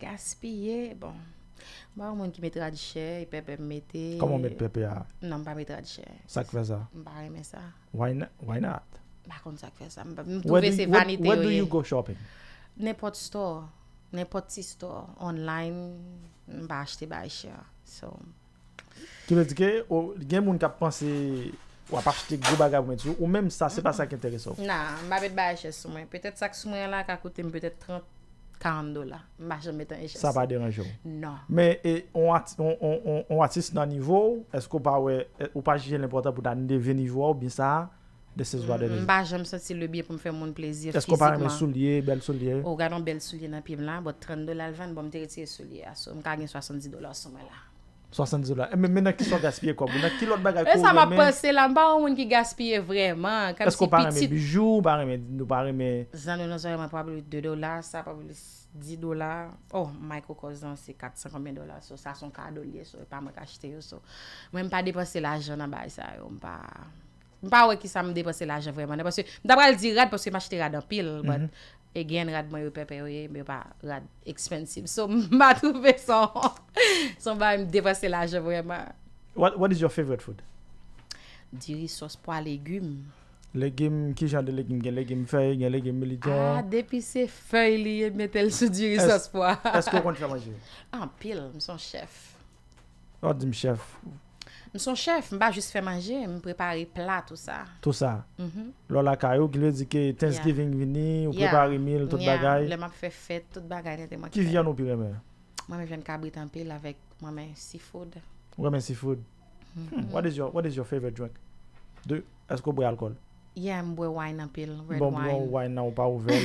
Gaspi ye, bon. Mwen ki met radje, pepe mette. Koman met pepe ya? Nan pa met radje. Sakveza? Mba reme sa. Why not? Bakon sakveza. Mbe mbe se vaniteye. Where do you go shopping? Nen pot store. Nen pot store. Online. Mba achete ba eche. Ti mbe dike, oh, gen mwen ka panse wap achete gou baga mwen tou ou men sa se pa sa ki entere so. Nan, mba bet ba eche sou mwen. Petet sak sou mwen la ka kote mbe petet 30. 40 dola, mba jom metan e jese. Sa pa deranjou? Non. Me, e, on atis nan nivou, esko pa we, ou pa jen l'importan pou dan de ve nivou ou bisa de sezwa de nivou? Mba jom sosi le biye bon, pou mfe moun plezir fizikman. Esko pa reme souliye, bel souliye? Ou gadan bel souliye nan pi mla, bot 30 dola lvan, bom tereti e souliye aso, mka gen 70 dola soume la. 60 dolar. Mè nan ki son gaspye kòp? Mè nan ki lot bagay kòp remè? E sa ma pasè la. Mpa ou mwen ki gaspye vreman. E sko paremè bijou? Paremè nou paremè? Zan nou nan zonè mwen pwabili 2 dolar. Sa pwabili 10 dolar. Oh, mwen mwen kòp koz nan se 4, 50 dolar. So sa son kado liye. So mwen pa mwen kache te yo. So mwen mpa depose la ajan nan bay sa yo. Mpa ou mwen ki sa mwen depose la ajan vreman. Mpa ou mwen kache te yo. Mpa ou mwen kache te yo. E gen rad mwen yo pepe yo ye, mwen pa rad expensive. So mba toufe son. Son mba mdevasel aje vwema. What is your favorite food? Diri sos pwa legume. Legume, ki jan de legume gen? Legume fey, gen legume milite? A ah, depise fey liye metel sou diri sos pwa. Eske kon chaman je? An ah, pil, mson chef. O oh, di mchef? M son chef, m ba just fè manje, m prepare plat tout sa. Tout sa? Mm-hmm. Lola Kayo ki lè di ki Thanksgiving vini, ou prepare meal, tout bagay. Lè m ap fè fèt, tout bagay. Ki vyan ou pi remè? M wè ven kabrit anpil avèk, m wè men seafood. M wè men seafood? Mm-hmm. What is your favorite drink? De, esko bwe alkol? Ya, mbwe wine apil, red bon, wine. Mbwe wine na ou pa ouvel,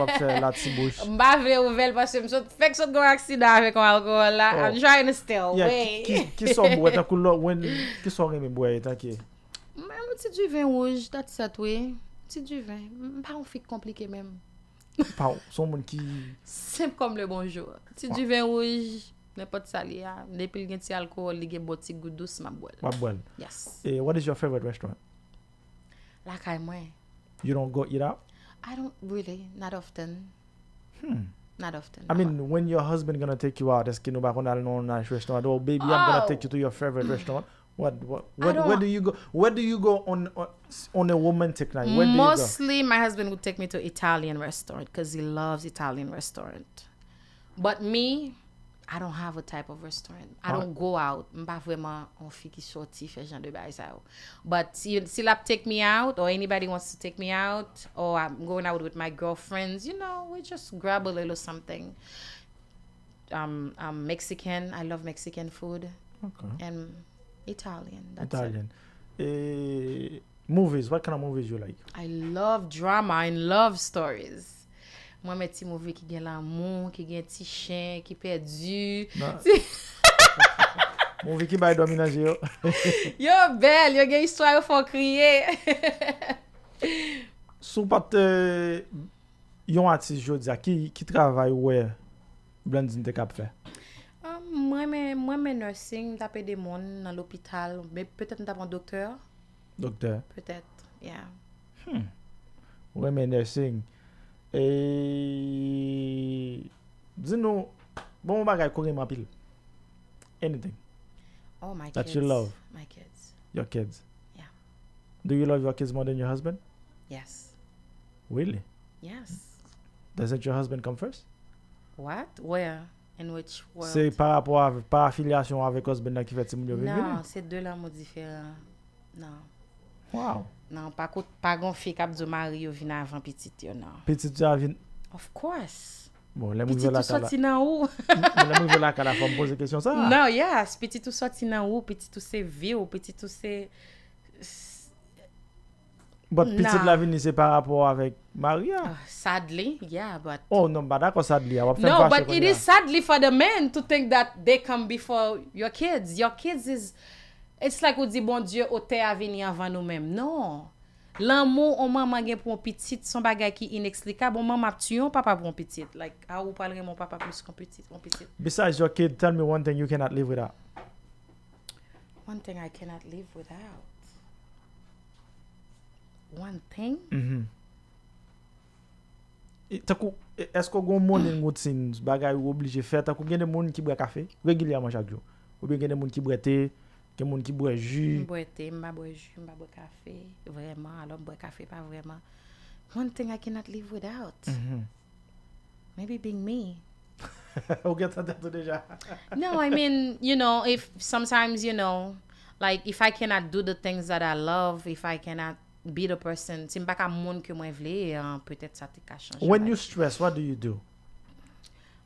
wak se lat si bouch. Mba ve ouvel pa se msot, fek sot gwa aksida vek an alkool la. Oh. I'm trying to stay away. Ki son mbwe ta kou lò, ki son reme mbwe ta ki? Mwen mwen ti di ven wouj, dati satwe. Ti di ven, mba ou fik komplike menm. Pau, son mwen ki... Sem kom le bonjou. Ti di ven wouj, ne pot sali ya. Depi gen ti alkool, li gen boti goudous mabwen. Mabwen. Yes. E, what is your favorite restaurant? Like I'm where. You don't go eat out? I don't really, not often. Hmm. Not often. I mean, when your husband gonna take you out, est-ce qu'il nous va qu'on a un nice restaurant? Oh, baby, oh. I'm gonna take you to your favorite restaurant. What what what where do you go? Where do you go on on, on a romantic night? Where mostly, my husband would take me to Italian restaurant because he loves Italian restaurant. But me, I don't have a type of restaurant. I don't go out. Mpa fwe ma on fik iso ti fej nan dobe a isa ou. But silap take me out or anybody wants to take me out or I'm going out with my girlfriends. You know, we just grab a little something. Um, I'm Mexican. I love Mexican food. And Italian. Italian. E, movies. What kind of movies you like? I love drama. I love stories. Mwen men ti mwen ve ki gen lan moun, ki gen ti chen, ki pedu. Mwen ve ki bay do a minanje yo. Yo bel, yo gen istwa yo fon kriye. Sou pat eh, yon ati jodia, ki travay wè? Blandin te kap fè? Um, mwen men nursing, tapè de moun nan l'opital. Mwen petèt nou tapè un doktèr. Doktèr? Petèt, yeah. Hmm. Mwen men nursing... E... Dize nou, bon mou bagay kore mapil. Anything. Oh, my kids. That you love. My kids. Your kids. Yeah. Do you love your kids more than your husband? Yes. Really? Yes. Doesn't your husband come first? What? Where? In which world? Se pa affiliasyon avek osben na ki fet se moun yo vek? Nan, se de la modife la. Nan. Wow. Nan, pa kon, pa gon fik ap zo mari yo vina avan pitit yo, nan. Pitit yo avin? Of course. Bon, lèm ou vè la tala. Pitit yo soti nan ou. Lèm ou vè la tala, fòm pose kèsyon sa? Nan, yes, pitit yo soti nan ou, pitit yo se vè ou, pitit yo se... But pitit la vini se par rapport avèk maria? Ah, sadly, yeah, but... Oh, nan, ba da kon sadly, ya, wap fèm vase kon ya. No, but it is sadly for the men to think that they come before your kids. Your kids is... It's bon non. like ou di bon Diyo ote a veni avan nou menm. Non. Lan moun ou maman gen pou mpiti, son bagay ki inekslikab, ou maman ap tiyon papa pou mpiti. Like, a ou palre moun papa pou mpiti. Besides your kid, tell me one thing you cannot live without. One thing I cannot live without? One thing? Mm-hmm. E takou, esko goun moun en ngout sin bagay ou oblije fè, takou gen de moun ki bre kafe, regilya man chak yo, ou gen de moun ki bre te, Ke moun ki bou e ju. Mbou e te, mba bou e ju, mba bou e kafe. Vreman, alo mbou e kafe, pa vreman. One thing I cannot live without. Mhm. Maybe being me. Ou gen ta tento deja? No, I mean, you know, if sometimes, you know, like, if I cannot do the things that I love, if I cannot be the person, si mba ka moun ki mwen vle, eh, peut-et sa te ka chanj pa. When you stress, what do you do?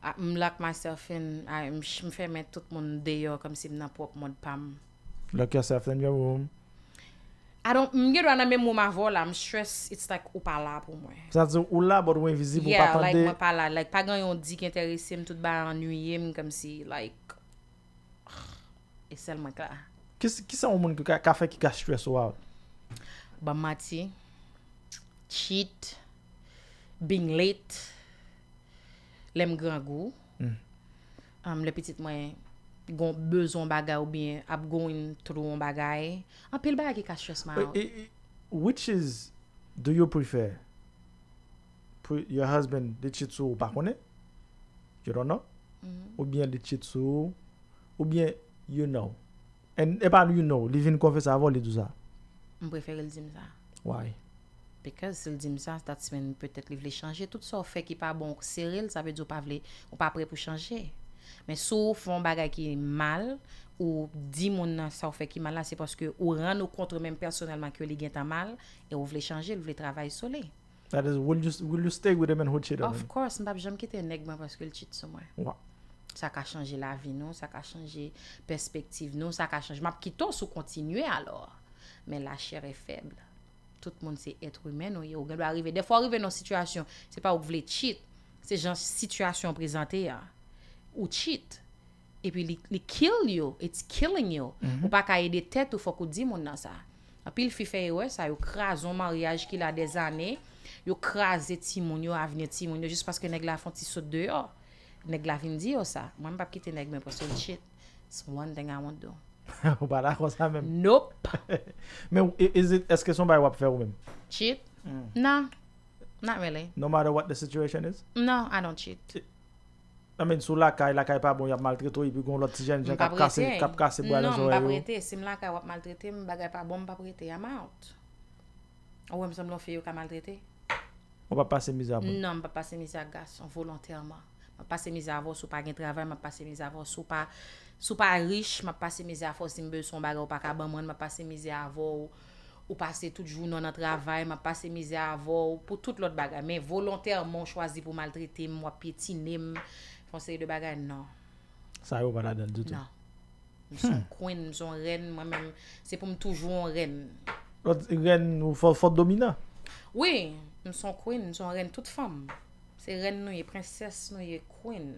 Ah, m lak myself in, m fè mè tout moun deyo kom si m nap wak moun pam. Look yourself in your own. I don't, mge do aname mou mavo la, m stress, it's like ou pa la pou mwen. Sa zi ou la, but ou invisible, ou pa pande. Yeah, like mwa pa la, like pa gan yon di ki enteresim, tout ba anuyem, kam si like, esel mwen ka. Ki sa moun ki ka fe ki ka stress wout? Ba mati, cheat, being late, lem grago, hmm. um, le petit mwen... Gon bezon bagay ou bien ap goun troun bagay. An pe l bagay ki kache chosman. Eh, eh, eh, which is, do you prefer? Your husband, le chitso ou pa kone? You don't know? Mm-hmm. Ou bien le chitso ou bien you know? And e pa nou you know, li vin konfese avon li douza. M preferi l di mza. Why? Because si l di mza, stati men peutet li vle chanje. Tout sa bon. ou fe ki pa bonk seril, sa ve di ou pa vle, ou pa pre pou chanje. Men sou ou fon bagay ki mal, ou di moun nan sa ou fe ki mal la, se poske ou ran ou kontre men personelman ki ou li gen tan mal, e ou vle chanje, ou vle travay soli. That is, will you stay with the men who cheat on you? Of course, mbap, janm ki te negman paske l chit sou mwen. Sa ka chanje la vi nou, sa ka chanje perspektiv nou, sa ka chanje. Mbap, ki ton sou kontinye alor, men la chere feble. Tout moun se etre ou men ou yo, ou gen bo arive. Defo arive nou situasyon, se pa ou vle cheat, se jan situasyon prezante ya. Ou chit. E pi li kill you. It's killing you. Mhm. Ou pa kaye de tet ou fok ou di moun nan sa. A pi li fi fe we sa. Yo kras on maryaj ki la de zane. Yo kras eti moun yo avne eti moun yo. Jis paske neg la fon ti sot de yo. Neg la fin di yo sa. Mwen pa pkite neg men pou sou chit. It's one thing I want to do. Ou ba la kwa sa men? Nope. Men, is it, eske son bay wap fe wim? Chit? Mm. Nan. Not really. No matter what the situation is? Nan, I don't chit. A men sou lakay, lakay pa bon yap maltreto, ipi gon lot tijen, jen kap kase, kap kase bo alen jowe yo. Non, mwen pa prete, sim lakay wap maltrete, mwen bagay pa bon, mwen pa prete, yaman out. Ou wèm san blon fye yo ka maltrete? Mwen pa pase mizavou. Non, mwen pa pase mizavou, gas, son volantèrman. Mwen pase mizavou sou pa gen travè, mwen pase mizavou sou pa, sou pa rich, mwen pase mizavou si mbe son bagay wap akabamwen, mwen pase mizavou ou pase tout jvou non a travè, mwen pase mizavou pou tout lot bagay. Ponseri de bagade, nan. Sa yon bagade, nan, du tout. Non. M son queen, hmm. m son reine, mwen men, se pou m toujou an reine. An reine ou fote domina? Oui, m son queen, m son reine, tout femme. Se reine nou, e princesse nou, e queen.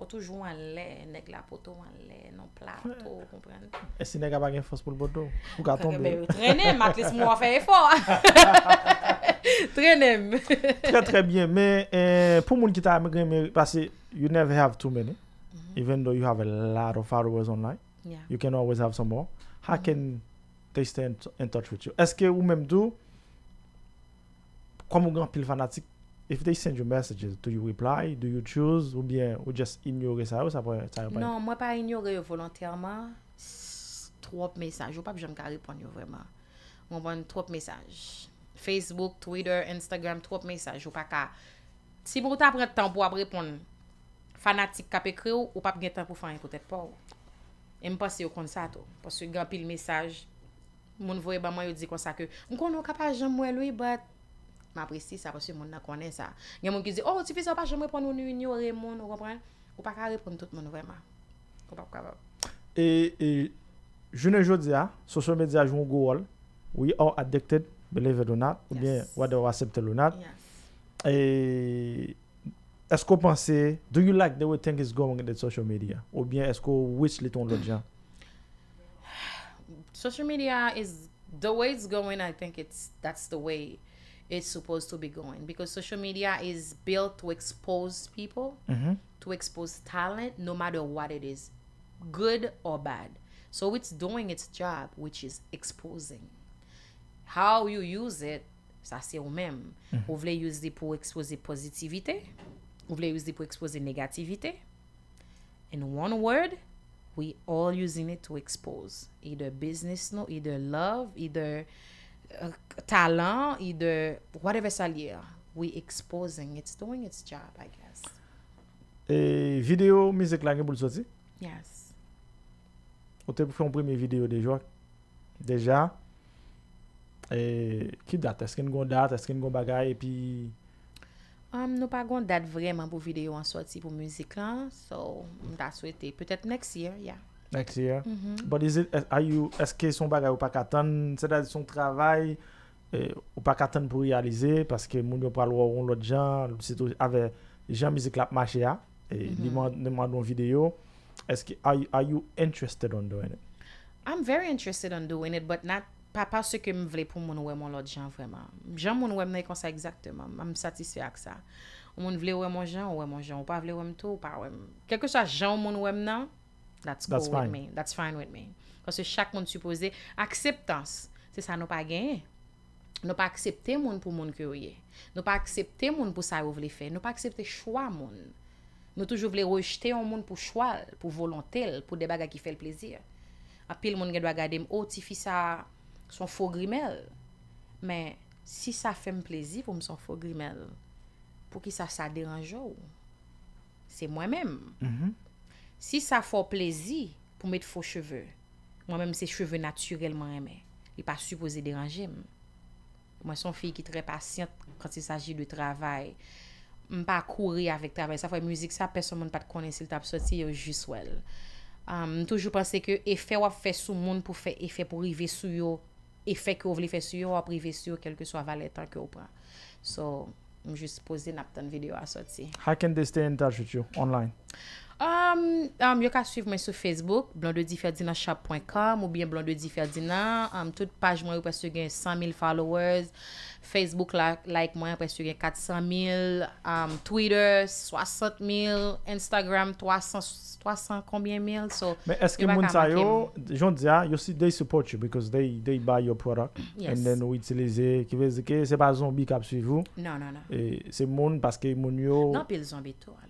Ou toujou an lè, neg la poto an lè, non plato, kompren. E si neg a bagen fos pou l'boto, pou ka tombe. Mè ou trenem, matlis mou an fè e fò. Trenem. Trè trè bien, mè eh, pou moun ki ta mè gremè, you never have too many, mm -hmm. even though you have a lot of followers online, yeah. you can always have some more. How mm -hmm. can they stay in, in touch with you? Eske ou mèm dou, kwa mou gran pil fanatik, If they send you messages, do you reply? Do you choose? Ou bien, ou just ignore sa? Ou sa pwè? Non, mwen pa ignore yo volantèrman. Trop mesaj. Yo pa pjèm ka repon yo vreman. Mwen pon trop mesaj. Facebook, Twitter, Instagram, trop mesaj. Yo pa ka. Si mwen pou ta apren tan pou ap repon, fanatik ka pe kre yo, yo pa pou gen tan pou fany kotek pou. E mwen pas se yo kon sa to. Pas se yo gampil mesaj. Mwen voye ba mwen yo di kon sa ke. Mwen kon nou ka pa jom mwen louye, but Ma apresi sa, pou si moun na konen sa. Nye moun ki zi, oh, ti fisa pa, jom repon nou niyo, remon, ou repon, ou pa ka repon tout moun vreman. Ou pa pou kapop. E, jounen jodia, sosyo media joun gowol, we are addicted, believe it ou not, ou bien, wade wasebte lounat, e, esko panse, do you like the way thing is going in the sosyo media, ou bien, esko wish li ton lodjan? Sosyo media is, the way it's going, I think it's, that's the way, it's supposed to be going because social media is built to expose people mm-hmm. to expose talent no matter what it is good or bad so it's doing its job which is exposing how you use it ça c'est au même mm-hmm. vous voulez pour exposer positivité vous voulez it pour exposer négativité in one word we all using it to expose either business no either love either Euh, talan, whatever sa liya, we exposing, it's doing it's job, I guess. E video, mizik la gen pou l'soti? Yes. Ou te pou fèm primi video dejo? Deja, ki dat? Eske nou gon dat? Eske nou gon bagay? Nou pa gon dat vreman pou video an soti pou mizik lan, so mta sou ete. Petèt next year, yeah. Mm-hmm. But is it, eh, ayou, eske son bagay ou pa katan, se da son travay eh, ou pa katan pou realize paske moun yo palwa ou lout jan ave jan mizi klap mache a e mm-hmm. li mandon video eske, ayou interested on doing it? I'm very interested on doing it, but not pa pa se ke m vle pou moun ouwe moun lout jan vreman jan moun ouwe mnen kon sa exakteman m satisfe ak sa moun vle ouwe moun jan, ouwe moun jan, ou pa vle ouwe m tou ou pa ouwe m, keke sa jan moun ouwe m nan That's fine with me. Konse chak moun supose, akseptans, se sa nou pa genye. Nou pa aksepte moun pou moun kyo ye. Nou pa aksepte moun pou sa yo vle fe. Nou pa aksepte chwa moun. Nou toujou vle rejte yon moun pou chwal, pou volantel, pou debaga ki fel plezir. A pil moun gen do a gade m, oh ti fi sa son fo grimel. Men, si sa fe m plezir pou m son fo grimel, pou ki sa sa deranjou, se mwen menm. Si sa fò plèzi pou mèt fò chevè, mwen mèm se chevè naturelman mèmè, li pa supposè deranje mè. Mwen son fèy ki trè pasyant kwen se sagye de travèl, mwen pa akourè avèk travèl, sa fò mèm mèzik, sa pè son mèm pat konensil tap soti yo jiswèl. Mwen toujou panse ke efè wap fè sou moun pou fè efè pou rive sou yo, efè kè wav li fè sou yo, wap rive sou yo kelke swa valè tanke wap pran. So, mwen jiswè posè nap tan videyo a soti. How can they stay in touch with you online Am, yo ka suiv men sou Facebook, blondodiferdinashop.com ou bien blondodiferdina, am tout page mwen yo pre su gen 100,000 followers, Facebook like mwen pre su gen 400,000, Twitter 60,000, Instagram 300,000, 300,000, konbyen 1,000, so yo baka maki mwen. Men eske moun sa yo, jondia, yo si dey support you because dey buy your product, and then ou itilize, ki vezi ke se pa zombie kap suiv ou? Non, non, non. E se moun paske moun yo... Non pe l zombie tou al.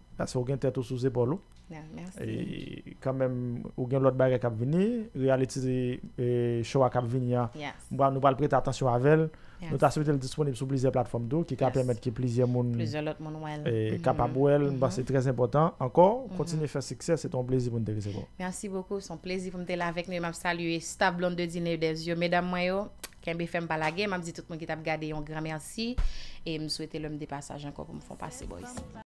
Parce qu'on a tête sous épaule. Ah, merci. Et quand même, on a l'autre bagage qui est venu, réalité euh, show qui est venu. Hein. Nous allons prêter attention à elle. Nous sommes disponible sur plusieurs plateformes d'eau qui permettent que plusieurs monde plusieurs autres monde mhm. capables mhm. c'est très important encore mhm. continuez à faire succès c'est un plaisir pour nous recevoir merci beaucoup c'est un plaisir pour me là avec nous m'a saluer Stablon de dîner des yeux mesdames moi Kembe Je balage, dis à tout le qui qui t'a un un merci merci. Et souhaite souhaite de pasaj anko encore pour me faire passer.